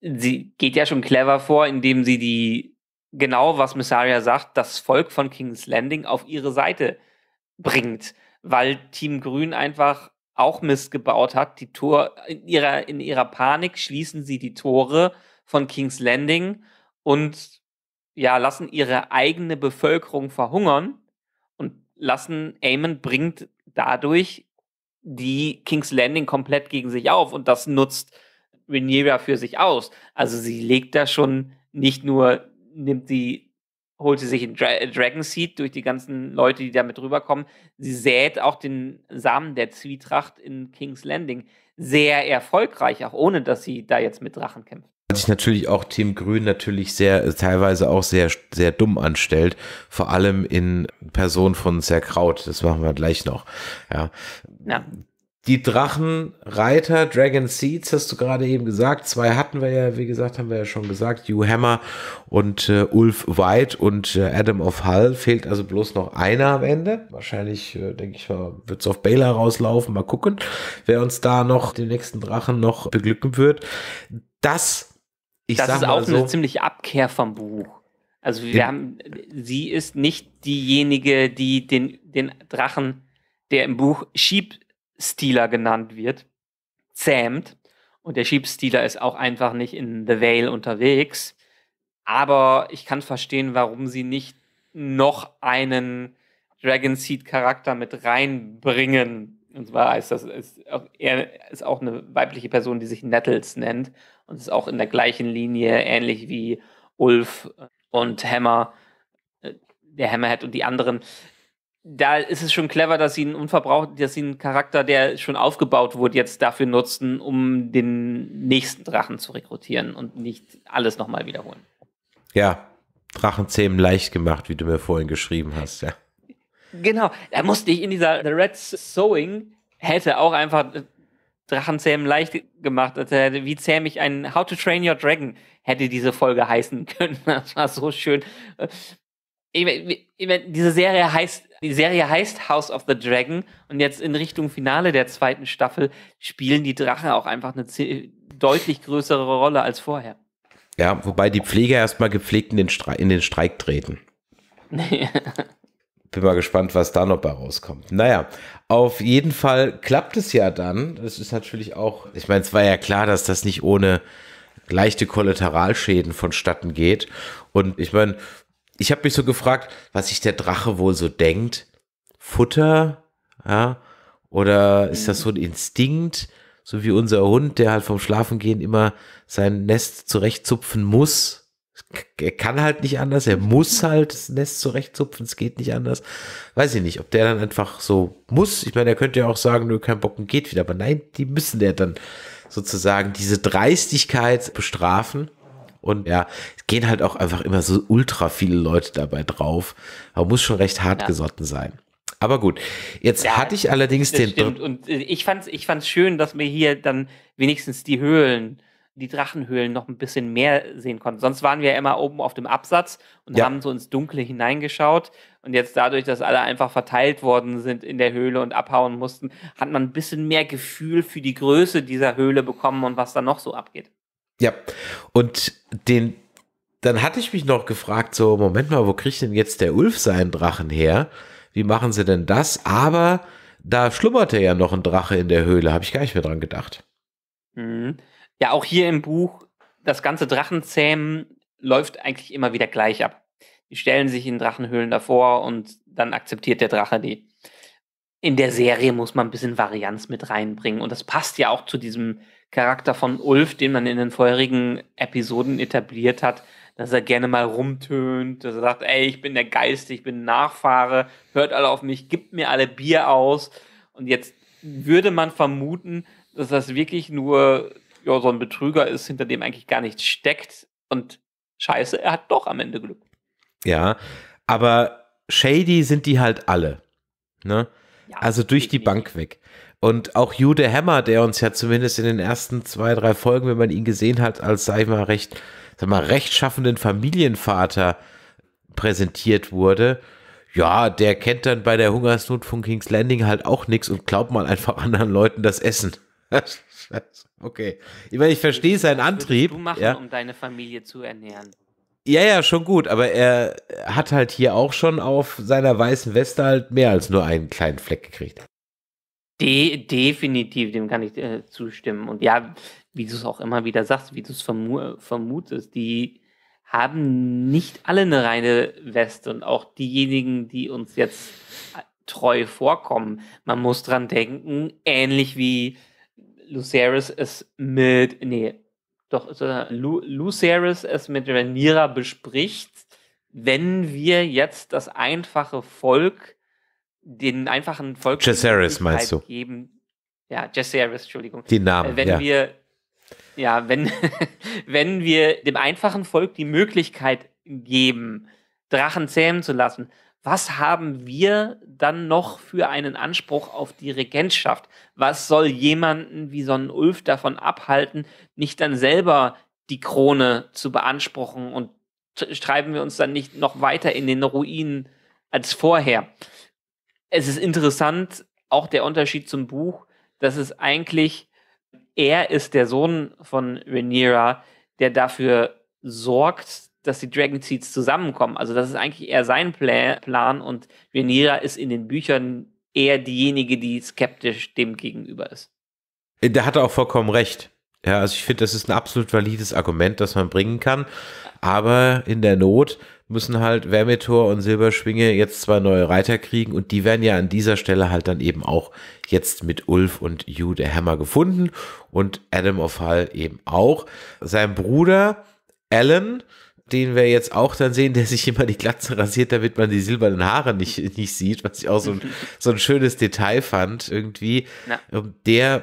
Sie geht ja schon clever vor, indem sie die, genau was Missaria sagt, das Volk von King's Landing auf ihre Seite bringt, weil Team Grün einfach auch Mist gebaut hat. Die Tor in ihrer, in ihrer Panik schließen sie die Tore von King's Landing und ja, lassen ihre eigene Bevölkerung verhungern und lassen Aemon bringt dadurch die King's Landing komplett gegen sich auf und das nutzt Rhaenyra für sich aus. Also sie legt da schon nicht nur nimmt sie holt sie sich in Dra äh, Dragon Seed durch die ganzen Leute, die damit rüberkommen. Sie sät auch den Samen der Zwietracht in King's Landing sehr erfolgreich, auch ohne dass sie da jetzt mit Drachen kämpft. Was sich natürlich auch Team Grün natürlich sehr, äh, teilweise auch sehr, sehr dumm anstellt. Vor allem in Person von Serkraut. Das machen wir gleich noch. Ja. ja. Die Drachenreiter, Dragon Seeds, hast du gerade eben gesagt. Zwei hatten wir ja, wie gesagt, haben wir ja schon gesagt. Hugh Hammer und äh, Ulf White und äh, Adam of Hull. Fehlt also bloß noch einer am Ende. Wahrscheinlich, äh, denke ich wird es auf Baylor rauslaufen. Mal gucken, wer uns da noch den nächsten Drachen noch beglücken wird. Das, ich das sag ist mal auch so, eine ziemliche Abkehr vom Buch. Also wir haben, sie ist nicht diejenige, die den, den Drachen, der im Buch schiebt, Stealer genannt wird, zähmt. Und der Sheepstealer ist auch einfach nicht in The Vale unterwegs. Aber ich kann verstehen, warum sie nicht noch einen Dragon Seed Charakter mit reinbringen. Und zwar ist das ist auch, er ist auch eine weibliche Person, die sich Nettles nennt und ist auch in der gleichen Linie, ähnlich wie Ulf und Hammer, äh, der Hammerhead und die anderen da ist es schon clever, dass sie einen unverbraucht, dass sie einen Charakter, der schon aufgebaut wurde, jetzt dafür nutzen, um den nächsten Drachen zu rekrutieren und nicht alles nochmal wiederholen. Ja, Drachenzähmen leicht gemacht, wie du mir vorhin geschrieben hast, ja. Genau, da musste ich in dieser The Red Sewing hätte auch einfach äh, Drachenzähmen leicht gemacht. Wie zähm ich ein How to Train Your Dragon hätte diese Folge heißen können. Das war so schön. Äh, ich meine, diese Serie heißt die Serie heißt House of the Dragon und jetzt in Richtung Finale der zweiten Staffel spielen die Drachen auch einfach eine deutlich größere Rolle als vorher. Ja, wobei die Pfleger erstmal gepflegt in den, Streik, in den Streik treten. Bin mal gespannt, was da noch bei rauskommt. Naja, auf jeden Fall klappt es ja dann. Das ist natürlich auch, ich meine, es war ja klar, dass das nicht ohne leichte Kollateralschäden vonstatten geht. Und ich meine, ich habe mich so gefragt, was sich der Drache wohl so denkt. Futter, ja, oder ist das so ein Instinkt, so wie unser Hund, der halt vom Schlafengehen immer sein Nest zurechtzupfen muss? Er kann halt nicht anders, er muss halt das Nest zurechtzupfen, es geht nicht anders. Weiß ich nicht, ob der dann einfach so muss. Ich meine, er könnte ja auch sagen, nur kein Bocken geht wieder, aber nein, die müssen ja dann sozusagen diese Dreistigkeit bestrafen. Und ja, es gehen halt auch einfach immer so ultra viele Leute dabei drauf. Man muss schon recht hart ja. gesotten sein. Aber gut, jetzt ja, hatte ich allerdings den. Stimmt. Und äh, ich fand es ich fand's schön, dass wir hier dann wenigstens die Höhlen, die Drachenhöhlen noch ein bisschen mehr sehen konnten. Sonst waren wir ja immer oben auf dem Absatz und ja. haben so ins Dunkle hineingeschaut. Und jetzt dadurch, dass alle einfach verteilt worden sind in der Höhle und abhauen mussten, hat man ein bisschen mehr Gefühl für die Größe dieser Höhle bekommen und was da noch so abgeht. Ja. Und den, dann hatte ich mich noch gefragt, so, Moment mal, wo kriegt denn jetzt der Ulf seinen Drachen her? Wie machen sie denn das? Aber da schlummerte ja noch ein Drache in der Höhle, habe ich gar nicht mehr dran gedacht. Mhm. Ja, auch hier im Buch, das ganze Drachenzähmen läuft eigentlich immer wieder gleich ab. Die stellen sich in Drachenhöhlen davor und dann akzeptiert der Drache die. In der Serie muss man ein bisschen Varianz mit reinbringen und das passt ja auch zu diesem Charakter von Ulf, den man in den vorherigen Episoden etabliert hat, dass er gerne mal rumtönt, dass er sagt, ey, ich bin der Geist, ich bin Nachfahre, hört alle auf mich, gibt mir alle Bier aus. Und jetzt würde man vermuten, dass das wirklich nur ja, so ein Betrüger ist, hinter dem eigentlich gar nichts steckt. Und scheiße, er hat doch am Ende Glück. Ja, aber shady sind die halt alle. Ne? Ja, also durch die Bank weg. Und auch Jude Hammer, der uns ja zumindest in den ersten zwei, drei Folgen, wenn man ihn gesehen hat, als, sag ich mal, recht, sag mal, rechtschaffenden Familienvater präsentiert wurde, ja, der kennt dann bei der Hungersnot von King's Landing halt auch nichts und glaubt mal einfach anderen Leuten das Essen. okay. Ich meine, ich verstehe seinen Antrieb. Du machen, ja. um deine Familie zu ernähren. Ja, ja, schon gut, aber er hat halt hier auch schon auf seiner weißen Weste halt mehr als nur einen kleinen Fleck gekriegt. De definitiv, dem kann ich äh, zustimmen. Und ja, wie du es auch immer wieder sagst, wie du es vermu äh, vermutest, die haben nicht alle eine reine Weste und auch diejenigen, die uns jetzt äh, treu vorkommen. Man muss dran denken, ähnlich wie Lucerys es mit, nee, doch, Lu Lucerys es mit Rhaenyra bespricht, wenn wir jetzt das einfache Volk den einfachen Volk Jess meinst du? geben. Ja, Jess Entschuldigung. Die Namen. Wenn ja. wir ja, wenn, wenn wir dem einfachen Volk die Möglichkeit geben, Drachen zähmen zu lassen, was haben wir dann noch für einen Anspruch auf die Regentschaft? Was soll jemanden wie so ein Ulf davon abhalten, nicht dann selber die Krone zu beanspruchen und treiben wir uns dann nicht noch weiter in den Ruinen als vorher? es ist interessant, auch der Unterschied zum Buch, dass es eigentlich, er ist der Sohn von Rhaenyra, der dafür sorgt, dass die Dragon Seeds zusammenkommen. Also das ist eigentlich eher sein Pla Plan und Rhaenyra ist in den Büchern eher diejenige, die skeptisch dem gegenüber ist. Äh, da hat er auch vollkommen recht. Ja, also ich finde, das ist ein absolut valides Argument, das man bringen kann. Aber in der Not müssen halt Vermetor und Silberschwinge jetzt zwei neue Reiter kriegen und die werden ja an dieser Stelle halt dann eben auch jetzt mit Ulf und Hugh der Hammer gefunden und Adam of Hull eben auch. Sein Bruder Alan, den wir jetzt auch dann sehen, der sich immer die Glatze rasiert, damit man die silbernen Haare nicht, nicht sieht, was ich auch so ein, so ein schönes Detail fand irgendwie. Na. Ähm, der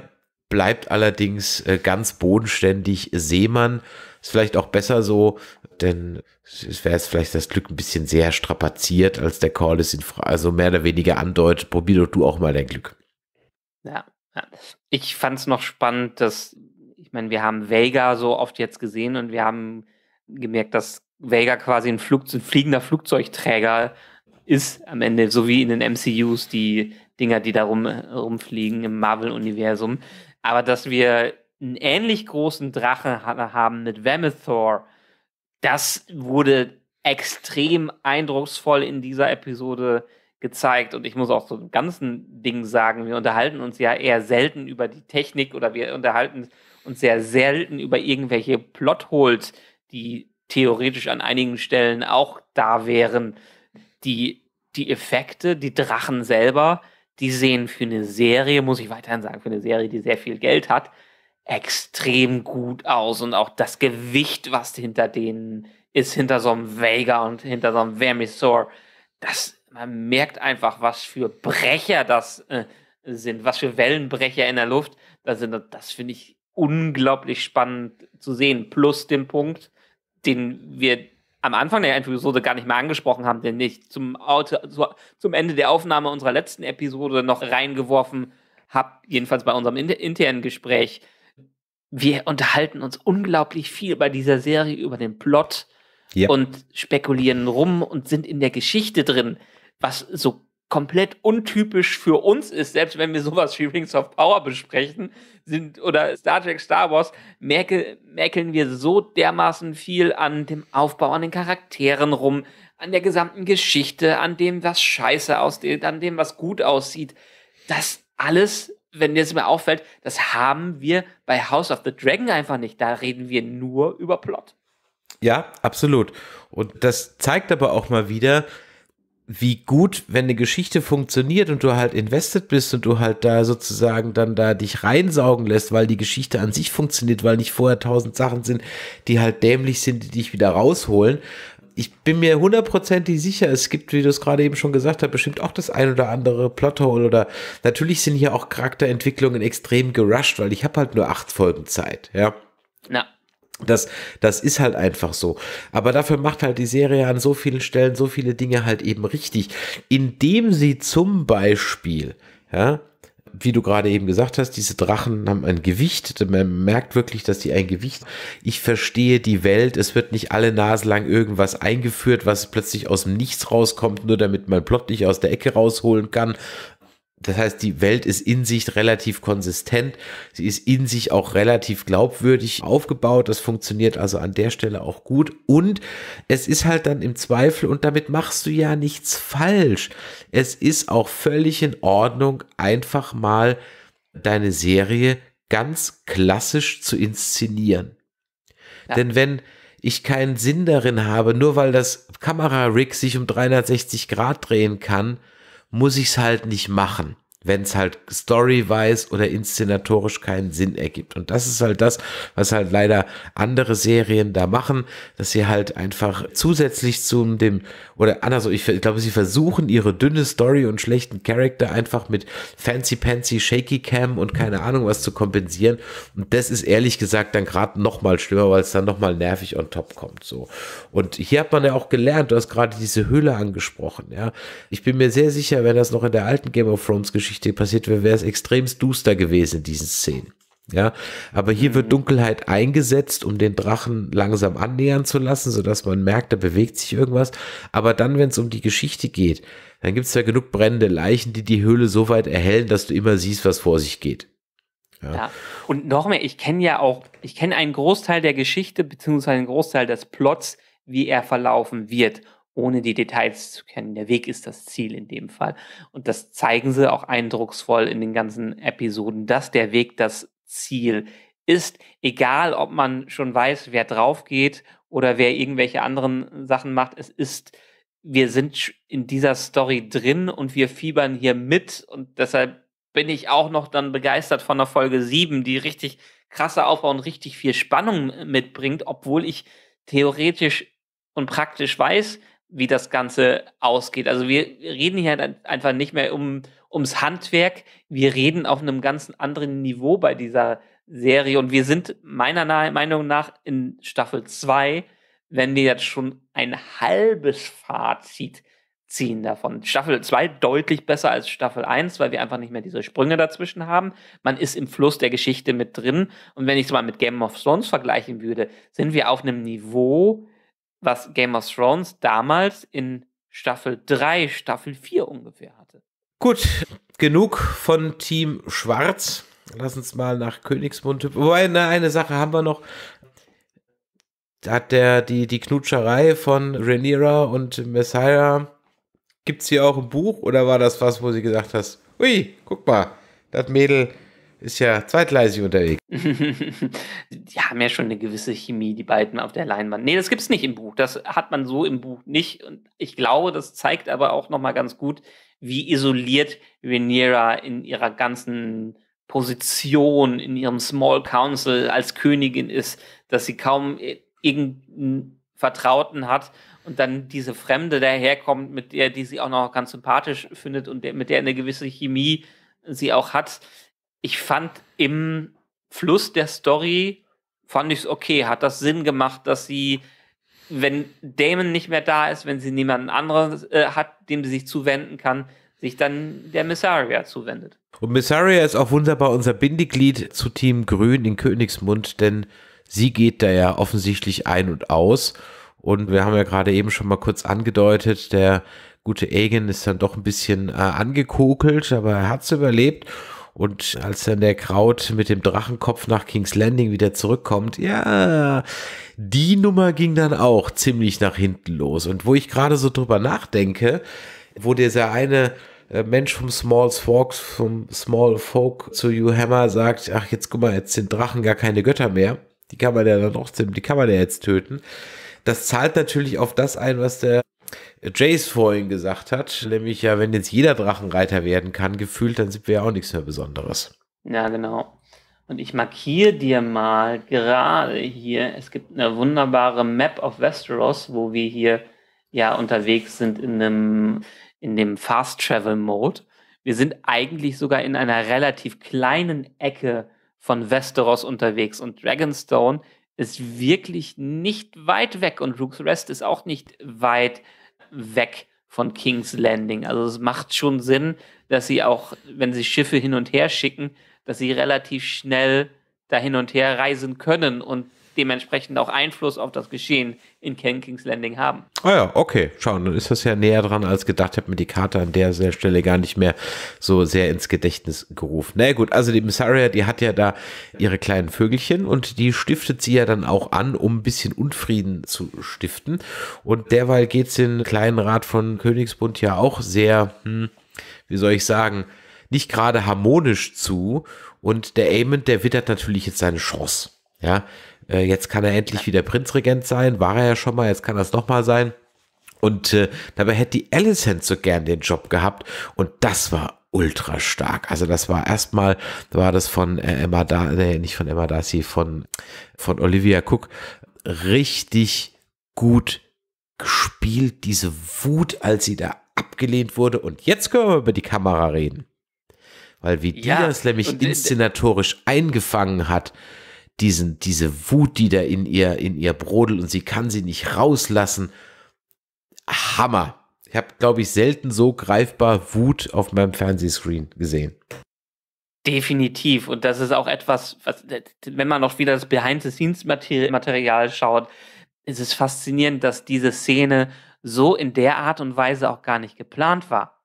bleibt allerdings äh, ganz bodenständig Seemann. Ist vielleicht auch besser so, denn es wäre jetzt vielleicht das Glück ein bisschen sehr strapaziert, als der Call es in Frage, also mehr oder weniger andeutet, probier doch du auch mal dein Glück. Ja, ja. ich fand es noch spannend, dass, ich meine, wir haben Vega so oft jetzt gesehen und wir haben gemerkt, dass Vega quasi ein, Flug, ein fliegender Flugzeugträger ist am Ende, so wie in den MCUs, die Dinger, die da rum, rumfliegen im Marvel-Universum. Aber dass wir einen ähnlich großen Drachen haben mit Vamethor, das wurde extrem eindrucksvoll in dieser Episode gezeigt. Und ich muss auch zum ganzen Ding sagen, wir unterhalten uns ja eher selten über die Technik oder wir unterhalten uns sehr selten über irgendwelche Plotholes, die theoretisch an einigen Stellen auch da wären. Die, die Effekte, die Drachen selber, die sehen für eine Serie, muss ich weiterhin sagen, für eine Serie, die sehr viel Geld hat, extrem gut aus und auch das Gewicht, was hinter denen ist, hinter so einem Vega und hinter so einem Vermisor, das, man merkt einfach, was für Brecher das äh, sind, was für Wellenbrecher in der Luft Das, das finde ich unglaublich spannend zu sehen. Plus den Punkt, den wir am Anfang der Episode gar nicht mehr angesprochen haben, den ich zum, Auto, zum Ende der Aufnahme unserer letzten Episode noch reingeworfen habe, jedenfalls bei unserem internen Gespräch wir unterhalten uns unglaublich viel bei dieser Serie über den Plot yep. und spekulieren rum und sind in der Geschichte drin, was so komplett untypisch für uns ist. Selbst wenn wir sowas wie Rings of Power besprechen sind oder Star Trek, Star Wars, merke, merkeln wir so dermaßen viel an dem Aufbau, an den Charakteren rum, an der gesamten Geschichte, an dem, was scheiße aussieht, an dem, was gut aussieht. Das alles wenn dir das mal auffällt, das haben wir bei House of the Dragon einfach nicht. Da reden wir nur über Plot. Ja, absolut. Und das zeigt aber auch mal wieder, wie gut, wenn eine Geschichte funktioniert und du halt invested bist und du halt da sozusagen dann da dich reinsaugen lässt, weil die Geschichte an sich funktioniert, weil nicht vorher tausend Sachen sind, die halt dämlich sind, die dich wieder rausholen ich bin mir hundertprozentig sicher, es gibt, wie du es gerade eben schon gesagt hast, bestimmt auch das ein oder andere Plothole oder natürlich sind hier auch Charakterentwicklungen extrem gerusht, weil ich habe halt nur acht Folgen Zeit, ja. Na. Das, das ist halt einfach so. Aber dafür macht halt die Serie an so vielen Stellen so viele Dinge halt eben richtig, indem sie zum Beispiel, ja, wie du gerade eben gesagt hast, diese Drachen haben ein Gewicht. Man merkt wirklich, dass die ein Gewicht. Ich verstehe die Welt. Es wird nicht alle Nase lang irgendwas eingeführt, was plötzlich aus dem Nichts rauskommt, nur damit man plötzlich aus der Ecke rausholen kann das heißt, die Welt ist in sich relativ konsistent. Sie ist in sich auch relativ glaubwürdig aufgebaut. Das funktioniert also an der Stelle auch gut. Und es ist halt dann im Zweifel und damit machst du ja nichts falsch. Es ist auch völlig in Ordnung, einfach mal deine Serie ganz klassisch zu inszenieren. Ja. Denn wenn ich keinen Sinn darin habe, nur weil das Kamerarig sich um 360 Grad drehen kann, muss ich es halt nicht machen wenn es halt story-wise oder inszenatorisch keinen Sinn ergibt. Und das ist halt das, was halt leider andere Serien da machen, dass sie halt einfach zusätzlich zu dem, oder anders, ich, ich glaube, sie versuchen ihre dünne Story und schlechten Charakter einfach mit fancy-pansy, shaky cam und keine Ahnung was zu kompensieren. Und das ist ehrlich gesagt dann gerade nochmal schlimmer, weil es dann nochmal nervig on top kommt, so. Und hier hat man ja auch gelernt, du hast gerade diese Höhle angesprochen, ja. Ich bin mir sehr sicher, wenn das noch in der alten Game of Thrones Geschichte Geschichte passiert wäre, wäre es extremst duster gewesen in diesen Szenen. Ja, aber hier wird mhm. Dunkelheit eingesetzt, um den Drachen langsam annähern zu lassen, sodass man merkt, da bewegt sich irgendwas. Aber dann, wenn es um die Geschichte geht, dann gibt es ja genug brennende Leichen, die die Höhle so weit erhellen, dass du immer siehst, was vor sich geht. Ja. ja. Und noch mehr, ich kenne ja auch, ich kenne einen Großteil der Geschichte, beziehungsweise einen Großteil des Plots, wie er verlaufen wird ohne die Details zu kennen. Der Weg ist das Ziel in dem Fall. Und das zeigen sie auch eindrucksvoll in den ganzen Episoden, dass der Weg das Ziel ist, egal ob man schon weiß, wer drauf geht oder wer irgendwelche anderen Sachen macht. Es ist, wir sind in dieser Story drin und wir fiebern hier mit und deshalb bin ich auch noch dann begeistert von der Folge 7, die richtig krasse Aufbau und richtig viel Spannung äh, mitbringt, obwohl ich theoretisch und praktisch weiß, wie das Ganze ausgeht. Also wir reden hier halt einfach nicht mehr um, ums Handwerk. Wir reden auf einem ganz anderen Niveau bei dieser Serie. Und wir sind meiner Meinung nach in Staffel 2, wenn wir jetzt schon ein halbes Fazit ziehen davon. Staffel 2 deutlich besser als Staffel 1, weil wir einfach nicht mehr diese Sprünge dazwischen haben. Man ist im Fluss der Geschichte mit drin. Und wenn ich es mal mit Game of Thrones vergleichen würde, sind wir auf einem Niveau, was Game of Thrones damals in Staffel 3, Staffel 4 ungefähr hatte. Gut, genug von Team Schwarz. Lass uns mal nach Königsmund. Wobei, na, eine Sache haben wir noch. Da hat der, die, die Knutscherei von Rhaenyra und Messiah. Gibt es hier auch ein Buch oder war das was, wo sie gesagt hast, ui, guck mal, das Mädel ist ja zweitleisig unterwegs. die haben ja schon eine gewisse Chemie, die beiden auf der Leinwand. Nee, das gibt es nicht im Buch. Das hat man so im Buch nicht. Und ich glaube, das zeigt aber auch nochmal ganz gut, wie isoliert Venera in ihrer ganzen Position, in ihrem Small Council als Königin ist, dass sie kaum irgendeinen Vertrauten hat und dann diese Fremde daherkommt, mit der, die sie auch noch ganz sympathisch findet und der, mit der eine gewisse Chemie sie auch hat ich fand im Fluss der Story, fand ich es okay, hat das Sinn gemacht, dass sie, wenn Damon nicht mehr da ist, wenn sie niemanden anderen äh, hat, dem sie sich zuwenden kann, sich dann der Missaria zuwendet. Und Missaria ist auch wunderbar unser Bindeglied zu Team Grün in Königsmund, denn sie geht da ja offensichtlich ein und aus. Und wir haben ja gerade eben schon mal kurz angedeutet, der gute Egan ist dann doch ein bisschen äh, angekokelt, aber er hat es überlebt. Und als dann der Kraut mit dem Drachenkopf nach King's Landing wieder zurückkommt, ja, die Nummer ging dann auch ziemlich nach hinten los. Und wo ich gerade so drüber nachdenke, wo dieser eine äh, Mensch vom Small Forks, vom Small Folk zu You Hammer sagt, ach jetzt guck mal, jetzt sind Drachen gar keine Götter mehr. Die kann man ja dann trotzdem, die kann man ja jetzt töten. Das zahlt natürlich auf das ein, was der Jace vorhin gesagt hat, nämlich ja, wenn jetzt jeder Drachenreiter werden kann, gefühlt, dann sind wir ja auch nichts mehr Besonderes. Ja, genau. Und ich markiere dir mal gerade hier, es gibt eine wunderbare Map of Westeros, wo wir hier ja unterwegs sind in einem in dem Fast Travel Mode. Wir sind eigentlich sogar in einer relativ kleinen Ecke von Westeros unterwegs und Dragonstone ist wirklich nicht weit weg und Rook's Rest ist auch nicht weit weg weg von King's Landing. Also es macht schon Sinn, dass sie auch, wenn sie Schiffe hin und her schicken, dass sie relativ schnell da hin und her reisen können und dementsprechend auch Einfluss auf das Geschehen in Ken Kings Landing haben. Ah ja, okay. Schauen, dann ist das ja näher dran als gedacht. Hätte mir die Karte an der Stelle gar nicht mehr so sehr ins Gedächtnis gerufen. Na naja, gut, also die Missaria, die hat ja da ihre kleinen Vögelchen und die stiftet sie ja dann auch an, um ein bisschen Unfrieden zu stiften. Und derweil geht es den kleinen Rat von Königsbund ja auch sehr, hm, wie soll ich sagen, nicht gerade harmonisch zu. Und der Aemond, der wittert natürlich jetzt seine Chance. Ja, äh, jetzt kann er endlich wieder Prinzregent sein, war er ja schon mal, jetzt kann er es nochmal sein. Und äh, dabei hätte die Alicent so gern den Job gehabt und das war ultra stark. Also das war erstmal, war das von äh, Emma Darcy, nee, nicht von Emma Darcy, von, von Olivia Cook richtig gut gespielt, diese Wut, als sie da abgelehnt wurde. Und jetzt können wir über die Kamera reden. Weil wie ja, die das nämlich äh, inszenatorisch eingefangen hat, diesen, diese Wut, die da in ihr, in ihr brodelt und sie kann sie nicht rauslassen. Hammer. Ich habe, glaube ich, selten so greifbar Wut auf meinem Fernsehscreen gesehen. Definitiv. Und das ist auch etwas, was, wenn man noch wieder das Behind-the-Scenes-Material schaut, ist es faszinierend, dass diese Szene so in der Art und Weise auch gar nicht geplant war.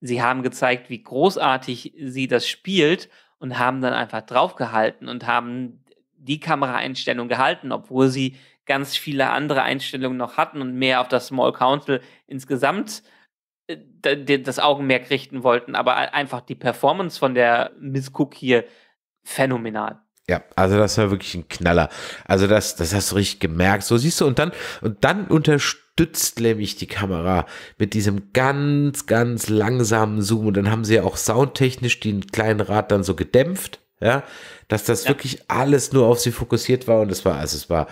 Sie haben gezeigt, wie großartig sie das spielt und haben dann einfach draufgehalten und haben die Kameraeinstellung gehalten, obwohl sie ganz viele andere Einstellungen noch hatten und mehr auf das Small Council insgesamt äh, das Augenmerk richten wollten. Aber einfach die Performance von der Miss Cook hier phänomenal. Ja, also das war wirklich ein Knaller. Also das, das hast du richtig gemerkt. So siehst du, und dann, und dann unterstützt nämlich die Kamera mit diesem ganz, ganz langsamen Zoom. Und dann haben sie ja auch soundtechnisch den kleinen Rad dann so gedämpft. Ja, dass das ja. wirklich alles nur auf sie fokussiert war und es war, also es war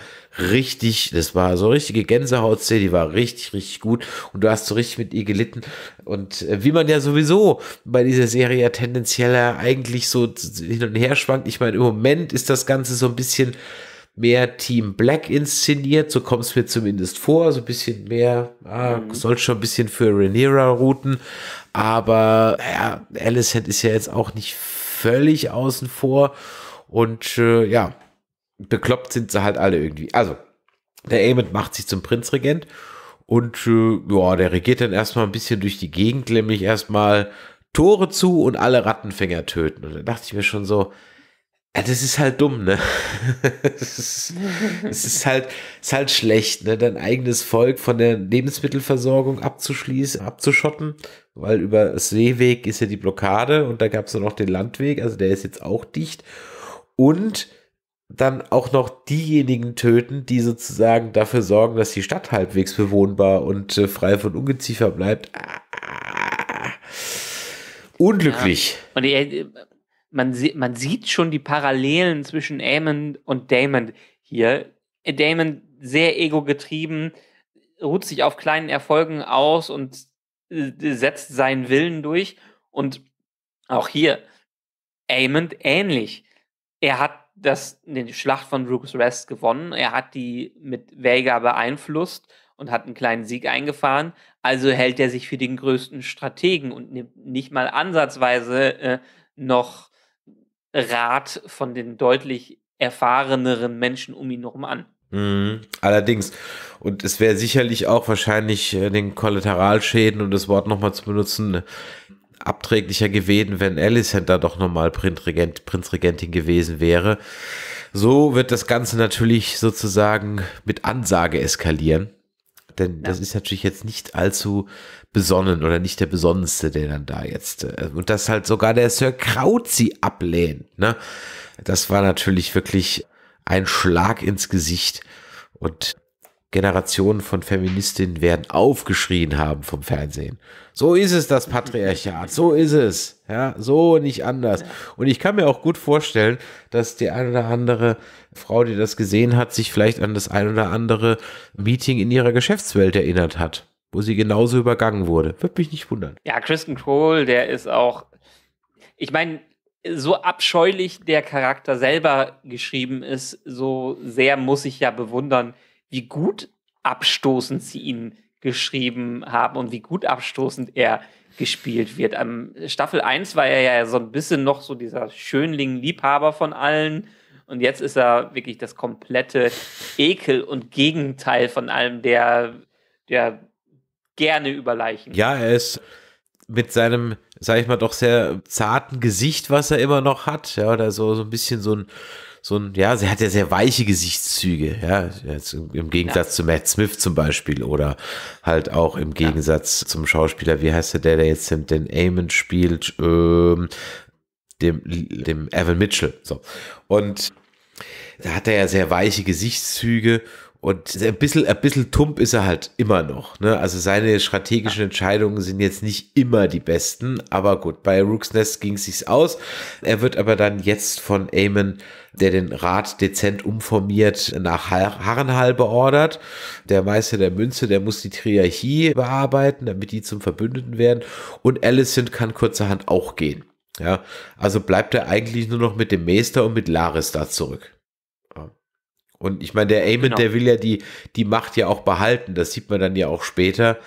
richtig, das war so richtige Gänsehautszene, die war richtig, richtig gut und du hast so richtig mit ihr gelitten und äh, wie man ja sowieso bei dieser Serie ja tendenziell eigentlich so hin und her schwankt. Ich meine, im Moment ist das Ganze so ein bisschen mehr Team Black inszeniert, so kommt es mir zumindest vor, so ein bisschen mehr, ah, mhm. soll schon ein bisschen für Rhaenyra routen, aber ja, Alicent ist ja jetzt auch nicht völlig außen vor. Und äh, ja, bekloppt sind sie halt alle irgendwie. Also, der Aemond macht sich zum Prinzregent und äh, ja, der regiert dann erstmal ein bisschen durch die Gegend, nämlich erstmal Tore zu und alle Rattenfänger töten. Und da dachte ich mir schon so, ja, das ist halt dumm, ne? Es ist, ist, halt, ist halt schlecht, ne? Dein eigenes Volk von der Lebensmittelversorgung abzuschließen, abzuschotten, weil über das Seeweg ist ja die Blockade und da gab es ja noch den Landweg, also der ist jetzt auch dicht. Und dann auch noch diejenigen töten, die sozusagen dafür sorgen, dass die Stadt halbwegs bewohnbar und äh, frei von Ungeziefer bleibt. Ah, ah, ah. unglücklich. Ja. Und äh, man, man sieht schon die Parallelen zwischen Amon und Damon hier. Damon sehr ego-getrieben, ruht sich auf kleinen Erfolgen aus und äh, setzt seinen Willen durch. Und auch hier, Amond ähnlich. Er hat das, die Schlacht von Rook's Rest gewonnen. Er hat die mit Vega beeinflusst und hat einen kleinen Sieg eingefahren. Also hält er sich für den größten Strategen und nimmt nicht mal ansatzweise äh, noch Rat von den deutlich erfahreneren Menschen um ihn herum an. Mhm. allerdings, und es wäre sicherlich auch wahrscheinlich äh, den Kollateralschäden, um das Wort nochmal zu benutzen, äh, abträglicher gewesen, wenn Alicent da doch nochmal Prinzregent, Prinzregentin gewesen wäre. So wird das Ganze natürlich sozusagen mit Ansage eskalieren. Denn ja. das ist natürlich jetzt nicht allzu besonnen oder nicht der Besonnenste, der dann da jetzt. Äh, und dass halt sogar der Sir Krauzi ablehnt. Ne? Das war natürlich wirklich ein Schlag ins Gesicht. Und Generationen von Feministinnen werden aufgeschrien haben vom Fernsehen. So ist es das Patriarchat, so ist es, ja, so nicht anders. Und ich kann mir auch gut vorstellen, dass die eine oder andere Frau, die das gesehen hat, sich vielleicht an das ein oder andere Meeting in ihrer Geschäftswelt erinnert hat, wo sie genauso übergangen wurde. Würde mich nicht wundern. Ja, Kristen Cole, der ist auch, ich meine, so abscheulich der Charakter selber geschrieben ist, so sehr muss ich ja bewundern, wie gut abstoßend sie ihn geschrieben haben und wie gut abstoßend er gespielt wird. Am Staffel 1 war er ja so ein bisschen noch so dieser Schönling-Liebhaber von allen. Und jetzt ist er wirklich das komplette Ekel und Gegenteil von allem, der, der gerne über Leichen. Ja, er ist mit seinem, sag ich mal, doch sehr zarten Gesicht, was er immer noch hat, ja, oder so, so ein bisschen so ein so ein, ja, sie hat ja sehr weiche Gesichtszüge, ja, jetzt im Gegensatz ja. zu Matt Smith zum Beispiel oder halt auch im Gegensatz ja. zum Schauspieler, wie heißt der, der jetzt den Eamon spielt, ähm, dem, dem Evan Mitchell, so. Und da hat er ja sehr weiche Gesichtszüge und ein bisschen, ein bisschen tump ist er halt immer noch. Ne? Also seine strategischen Entscheidungen sind jetzt nicht immer die besten. Aber gut, bei Rooks Nest ging es sich aus. Er wird aber dann jetzt von Eamon, der den Rat dezent umformiert, nach Harrenhal beordert. Der Meister der Münze, der muss die Triarchie bearbeiten, damit die zum Verbündeten werden. Und Alicent kann kurzerhand auch gehen. Ja, also bleibt er eigentlich nur noch mit dem Meister und mit Laris da zurück. Und ich meine, der Amon, genau. der will ja die, die Macht ja auch behalten. Das sieht man dann ja auch später,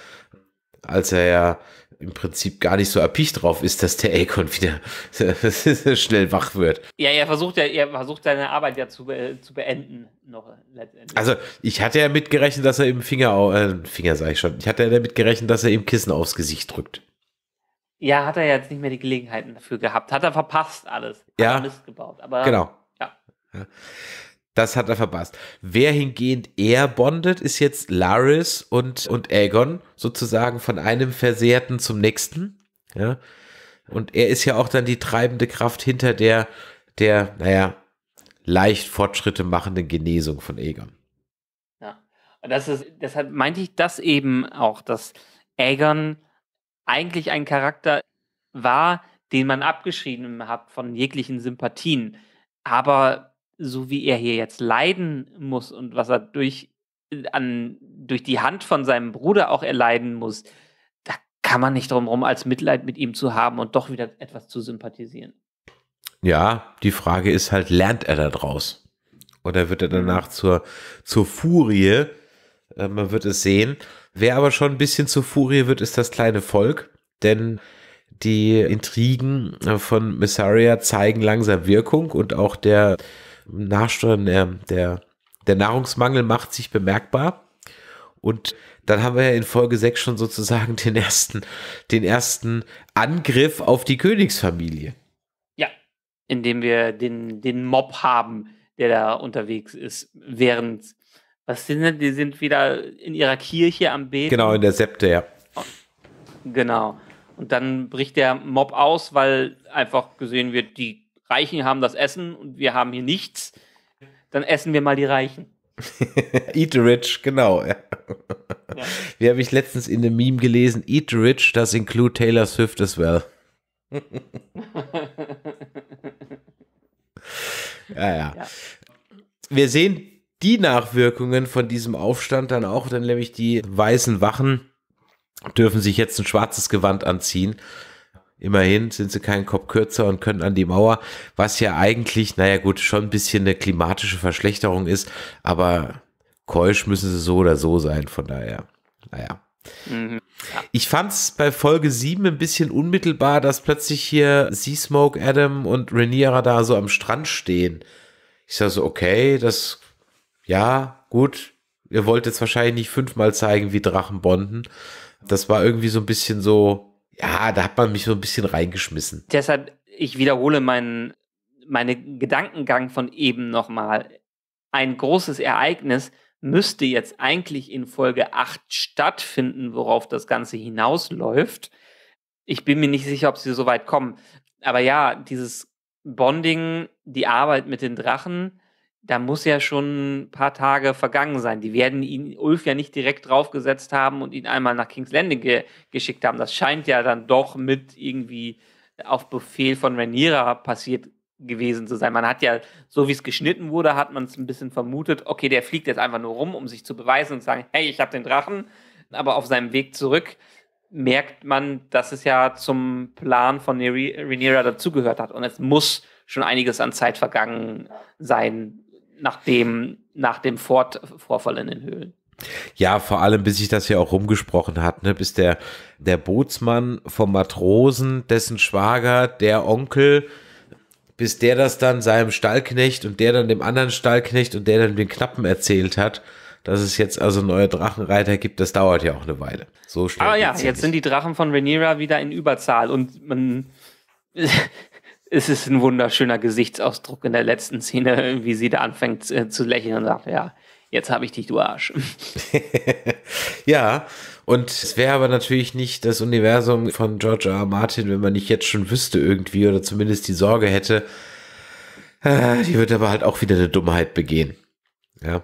als er ja im Prinzip gar nicht so erpicht drauf ist, dass der Akon wieder schnell wach wird. Ja, er versucht ja, er versucht seine Arbeit ja zu, äh, zu beenden noch letztendlich. Also ich hatte ja mitgerechnet, dass er im Finger, äh, Finger sage ich schon, ich hatte ja damit gerechnet, dass er ihm Kissen aufs Gesicht drückt. Ja, hat er jetzt nicht mehr die Gelegenheiten dafür gehabt. Hat er verpasst alles. Hat ja. Mist gebaut. Aber, genau. Ja. ja. Das hat er verpasst. Wer hingehend eher bondet, ist jetzt Laris und, und Aegon, sozusagen von einem Versehrten zum nächsten. Ja. Und er ist ja auch dann die treibende Kraft hinter der, der, naja, leicht Fortschritte machenden Genesung von Aegon. Ja. Und das ist, deshalb meinte ich das eben auch, dass Aegon eigentlich ein Charakter war, den man abgeschrieben hat von jeglichen Sympathien. Aber so wie er hier jetzt leiden muss und was er durch, an, durch die Hand von seinem Bruder auch erleiden muss, da kann man nicht drum rum, als Mitleid mit ihm zu haben und doch wieder etwas zu sympathisieren. Ja, die Frage ist halt, lernt er da draus? Oder wird er mhm. danach zur, zur Furie? Äh, man wird es sehen. Wer aber schon ein bisschen zur Furie wird, ist das kleine Volk, denn die Intrigen äh, von Messaria zeigen langsam Wirkung und auch der Nachsteuern der, der, der Nahrungsmangel macht sich bemerkbar. Und dann haben wir ja in Folge 6 schon sozusagen den ersten, den ersten Angriff auf die Königsfamilie. Ja, indem wir den, den Mob haben, der da unterwegs ist, während was sind denn? die sind wieder in ihrer Kirche am Beten. Genau, in der Septe, ja. Genau. Und dann bricht der Mob aus, weil einfach gesehen wird, die Reichen haben das Essen und wir haben hier nichts, dann essen wir mal die Reichen. Eat the Rich, genau. Ja. Ja. Wie habe ich letztens in dem Meme gelesen, Eat the Rich, das include Taylor Swift as well. ja, ja, ja. Wir sehen die Nachwirkungen von diesem Aufstand dann auch, dann nämlich die weißen Wachen dürfen sich jetzt ein schwarzes Gewand anziehen Immerhin sind sie keinen Kopf kürzer und können an die Mauer, was ja eigentlich, naja gut, schon ein bisschen eine klimatische Verschlechterung ist, aber keusch müssen sie so oder so sein, von daher, naja. Mhm, ich fand es bei Folge 7 ein bisschen unmittelbar, dass plötzlich hier Sea Smoke, Adam und Rhaenyra da so am Strand stehen. Ich sage so, okay, das, ja, gut. Ihr wollt jetzt wahrscheinlich nicht fünfmal zeigen, wie Drachen bonden. Das war irgendwie so ein bisschen so, ja, da hat man mich so ein bisschen reingeschmissen. Deshalb, ich wiederhole meinen meinen Gedankengang von eben nochmal. Ein großes Ereignis müsste jetzt eigentlich in Folge 8 stattfinden, worauf das Ganze hinausläuft. Ich bin mir nicht sicher, ob sie so weit kommen. Aber ja, dieses Bonding, die Arbeit mit den Drachen, da muss ja schon ein paar Tage vergangen sein. Die werden ihn Ulf ja nicht direkt draufgesetzt haben und ihn einmal nach King's Landing ge geschickt haben. Das scheint ja dann doch mit irgendwie auf Befehl von Rhaenyra passiert gewesen zu sein. Man hat ja, so wie es geschnitten wurde, hat man es ein bisschen vermutet, okay, der fliegt jetzt einfach nur rum, um sich zu beweisen und zu sagen, hey, ich habe den Drachen. Aber auf seinem Weg zurück merkt man, dass es ja zum Plan von Rhaenyra dazugehört hat. Und es muss schon einiges an Zeit vergangen sein, nach dem, nach dem Fort Vorfall in den Höhlen. Ja, vor allem, bis sich das ja auch rumgesprochen hat, ne? bis der, der Bootsmann vom Matrosen, dessen Schwager, der Onkel, bis der das dann seinem Stallknecht und der dann dem anderen Stallknecht und der dann den Knappen erzählt hat, dass es jetzt also neue Drachenreiter gibt, das dauert ja auch eine Weile. So schnell. Aber ah ja, jetzt nicht. sind die Drachen von Rhaenyra wieder in Überzahl und man es ist ein wunderschöner Gesichtsausdruck in der letzten Szene, wie sie da anfängt äh, zu lächeln und sagt, ja, jetzt habe ich dich, du Arsch. ja, und es wäre aber natürlich nicht das Universum von George R. R. Martin, wenn man nicht jetzt schon wüsste irgendwie oder zumindest die Sorge hätte. Äh, die wird aber halt auch wieder eine Dummheit begehen. Ja.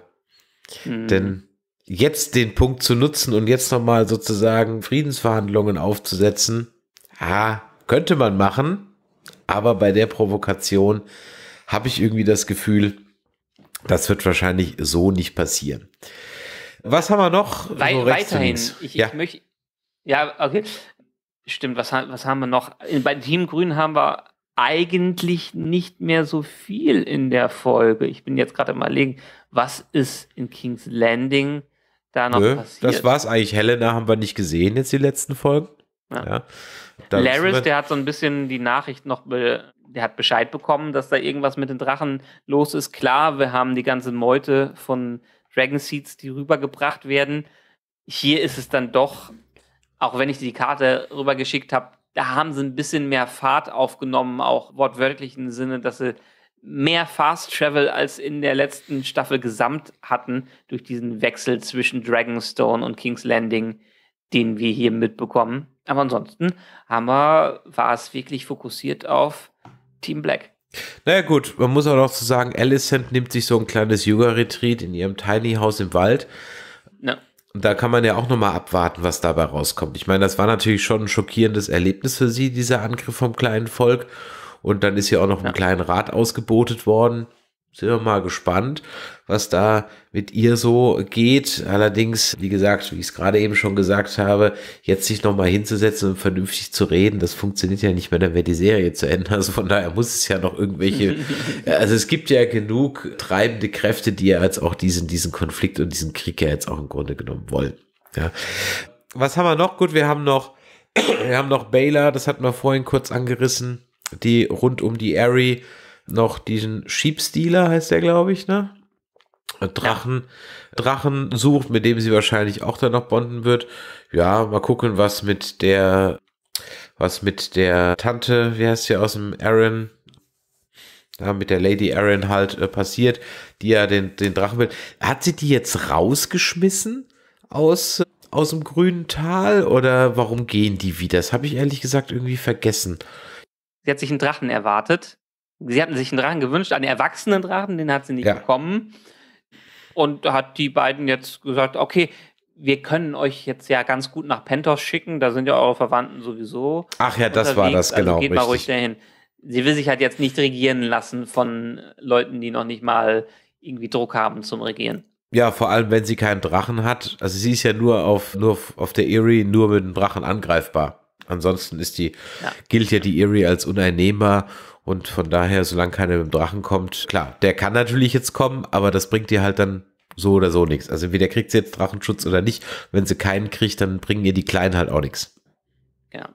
Mhm. Denn jetzt den Punkt zu nutzen und jetzt nochmal sozusagen Friedensverhandlungen aufzusetzen, ah, könnte man machen, aber bei der Provokation habe ich irgendwie das Gefühl, das wird wahrscheinlich so nicht passieren. Was haben wir noch? Wei so weiterhin, ich, ja. ich möchte. Ja, okay. Stimmt, was, was haben wir noch? Bei Team Grün haben wir eigentlich nicht mehr so viel in der Folge. Ich bin jetzt gerade mal überlegen, was ist in King's Landing da noch Nö, passiert? Das war's eigentlich. Helena haben wir nicht gesehen jetzt die letzten Folgen. Ja. ja. Laris, der hat so ein bisschen die Nachricht noch, der hat Bescheid bekommen, dass da irgendwas mit den Drachen los ist. Klar, wir haben die ganze Meute von Dragon Seeds, die rübergebracht werden. Hier ist es dann doch, auch wenn ich die Karte rübergeschickt habe, da haben sie ein bisschen mehr Fahrt aufgenommen, auch wortwörtlichen Sinne, dass sie mehr Fast Travel als in der letzten Staffel gesamt hatten, durch diesen Wechsel zwischen Dragonstone und King's Landing, den wir hier mitbekommen. Aber ansonsten haben war es wirklich fokussiert auf Team Black. Naja gut, man muss auch noch zu sagen, Alicent nimmt sich so ein kleines Yoga-Retreat in ihrem Tiny House im Wald. Ja. Und da kann man ja auch nochmal abwarten, was dabei rauskommt. Ich meine, das war natürlich schon ein schockierendes Erlebnis für sie, dieser Angriff vom kleinen Volk. Und dann ist hier auch noch ja. ein kleiner Rat ausgebotet worden sind wir mal gespannt, was da mit ihr so geht. Allerdings, wie gesagt, wie ich es gerade eben schon gesagt habe, jetzt sich nochmal hinzusetzen und vernünftig zu reden, das funktioniert ja nicht mehr, dann wäre die Serie zu Ende. Also von daher muss es ja noch irgendwelche, also es gibt ja genug treibende Kräfte, die ja jetzt auch diesen, diesen Konflikt und diesen Krieg ja jetzt auch im Grunde genommen wollen. Ja. Was haben wir noch? Gut, wir haben noch, wir haben noch Baylor, das hatten wir vorhin kurz angerissen, die rund um die Airy noch diesen Sheepstealer, heißt der, glaube ich, ne? Äh, Drachen, Drachen sucht, mit dem sie wahrscheinlich auch dann noch bonden wird. Ja, mal gucken, was mit der, was mit der Tante, wie heißt sie aus dem Aaron, ja, mit der Lady Aaron halt äh, passiert, die ja den, den Drachen will. Hat sie die jetzt rausgeschmissen aus, aus dem grünen Tal oder warum gehen die wieder? Das habe ich ehrlich gesagt irgendwie vergessen. Sie hat sich einen Drachen erwartet Sie hatten sich einen Drachen gewünscht, einen erwachsenen Drachen, den hat sie nicht ja. bekommen. Und hat die beiden jetzt gesagt, okay, wir können euch jetzt ja ganz gut nach Pentos schicken, da sind ja eure Verwandten sowieso. Ach ja, das war das, genau. Also geht richtig. mal ruhig dahin. Sie will sich halt jetzt nicht regieren lassen von Leuten, die noch nicht mal irgendwie Druck haben zum Regieren. Ja, vor allem, wenn sie keinen Drachen hat. Also sie ist ja nur auf, nur auf der Erie nur mit einem Drachen angreifbar. Ansonsten ist die, ja. gilt ja die Erie als uneinnehmbar und von daher, solange keiner mit dem Drachen kommt, klar, der kann natürlich jetzt kommen, aber das bringt dir halt dann so oder so nichts. Also entweder kriegt sie jetzt Drachenschutz oder nicht. Wenn sie keinen kriegt, dann bringen ihr die Kleinen halt auch nichts. Ja.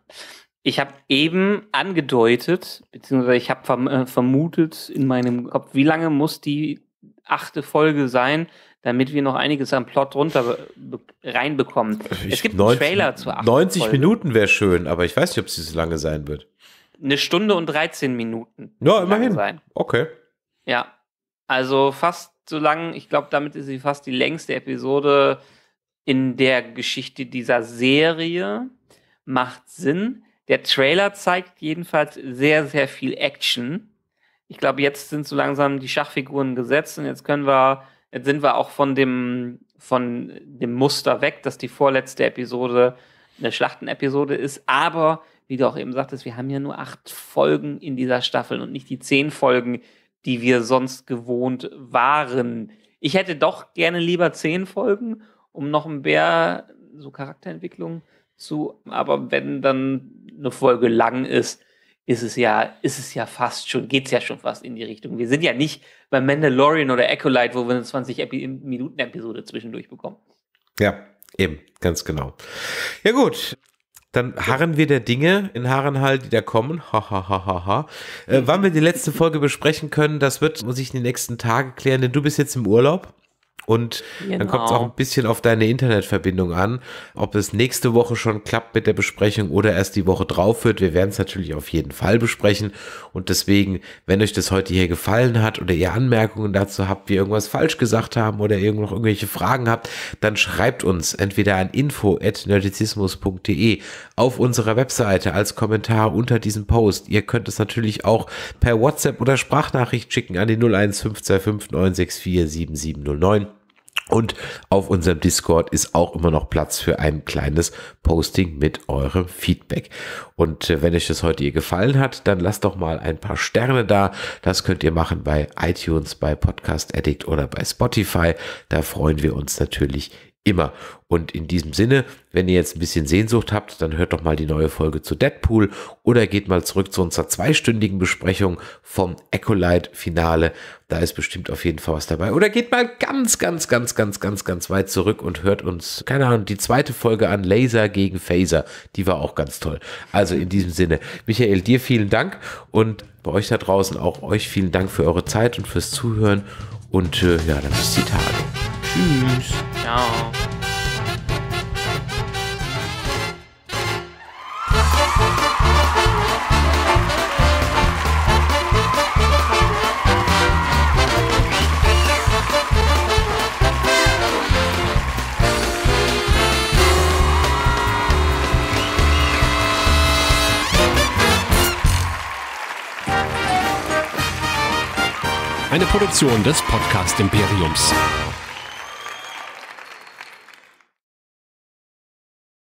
Ich habe eben angedeutet, beziehungsweise ich habe verm äh, vermutet in meinem Kopf, wie lange muss die achte Folge sein, damit wir noch einiges am Plot runter reinbekommen. Äh, ich es gibt 90, einen Trailer zur achten 90 Folge. Minuten wäre schön, aber ich weiß nicht, ob sie so lange sein wird eine Stunde und 13 Minuten. Ja, immerhin. Sein. Okay. Ja, also fast so lang. Ich glaube, damit ist sie fast die längste Episode in der Geschichte dieser Serie. Macht Sinn. Der Trailer zeigt jedenfalls sehr, sehr viel Action. Ich glaube, jetzt sind so langsam die Schachfiguren gesetzt und jetzt können wir, jetzt sind wir auch von dem, von dem Muster weg, dass die vorletzte Episode eine Schlachtenepisode ist. Aber wie du auch eben sagtest, wir haben ja nur acht Folgen in dieser Staffel und nicht die zehn Folgen, die wir sonst gewohnt waren. Ich hätte doch gerne lieber zehn Folgen, um noch ein Bär, so Charakterentwicklung zu, aber wenn dann eine Folge lang ist, ist es ja, ist es ja fast schon, geht es ja schon fast in die Richtung. Wir sind ja nicht bei Mandalorian oder Acolyte, wo wir eine 20-Minuten-Episode zwischendurch bekommen. Ja, eben, ganz genau. Ja, gut dann harren wir der Dinge in Harrenhall, die da kommen. Ha, ha, ha, ha, ha. Äh, wann wir die letzte Folge besprechen können, das wird muss ich in den nächsten Tagen klären, denn du bist jetzt im Urlaub. Und genau. dann kommt es auch ein bisschen auf deine Internetverbindung an, ob es nächste Woche schon klappt mit der Besprechung oder erst die Woche drauf wird. Wir werden es natürlich auf jeden Fall besprechen. Und deswegen, wenn euch das heute hier gefallen hat oder ihr Anmerkungen dazu habt, wir irgendwas falsch gesagt haben oder irgend noch irgendwelche Fragen habt, dann schreibt uns entweder an info.nerdizismus.de auf unserer Webseite als Kommentar unter diesem Post. Ihr könnt es natürlich auch per WhatsApp oder Sprachnachricht schicken an die 01525964 7709. Und auf unserem Discord ist auch immer noch Platz für ein kleines Posting mit eurem Feedback. Und äh, wenn euch das heute hier gefallen hat, dann lasst doch mal ein paar Sterne da. Das könnt ihr machen bei iTunes, bei Podcast Addict oder bei Spotify. Da freuen wir uns natürlich immer. Und in diesem Sinne, wenn ihr jetzt ein bisschen Sehnsucht habt, dann hört doch mal die neue Folge zu Deadpool oder geht mal zurück zu unserer zweistündigen Besprechung vom Ecolite-Finale. Da ist bestimmt auf jeden Fall was dabei. Oder geht mal ganz, ganz, ganz, ganz, ganz, ganz weit zurück und hört uns, keine Ahnung, die zweite Folge an Laser gegen Phaser. Die war auch ganz toll. Also in diesem Sinne, Michael, dir vielen Dank und bei euch da draußen auch euch vielen Dank für eure Zeit und fürs Zuhören. Und äh, ja, dann bis die Tage. Tschüss. Ciao. Eine Produktion des Podcast Imperiums.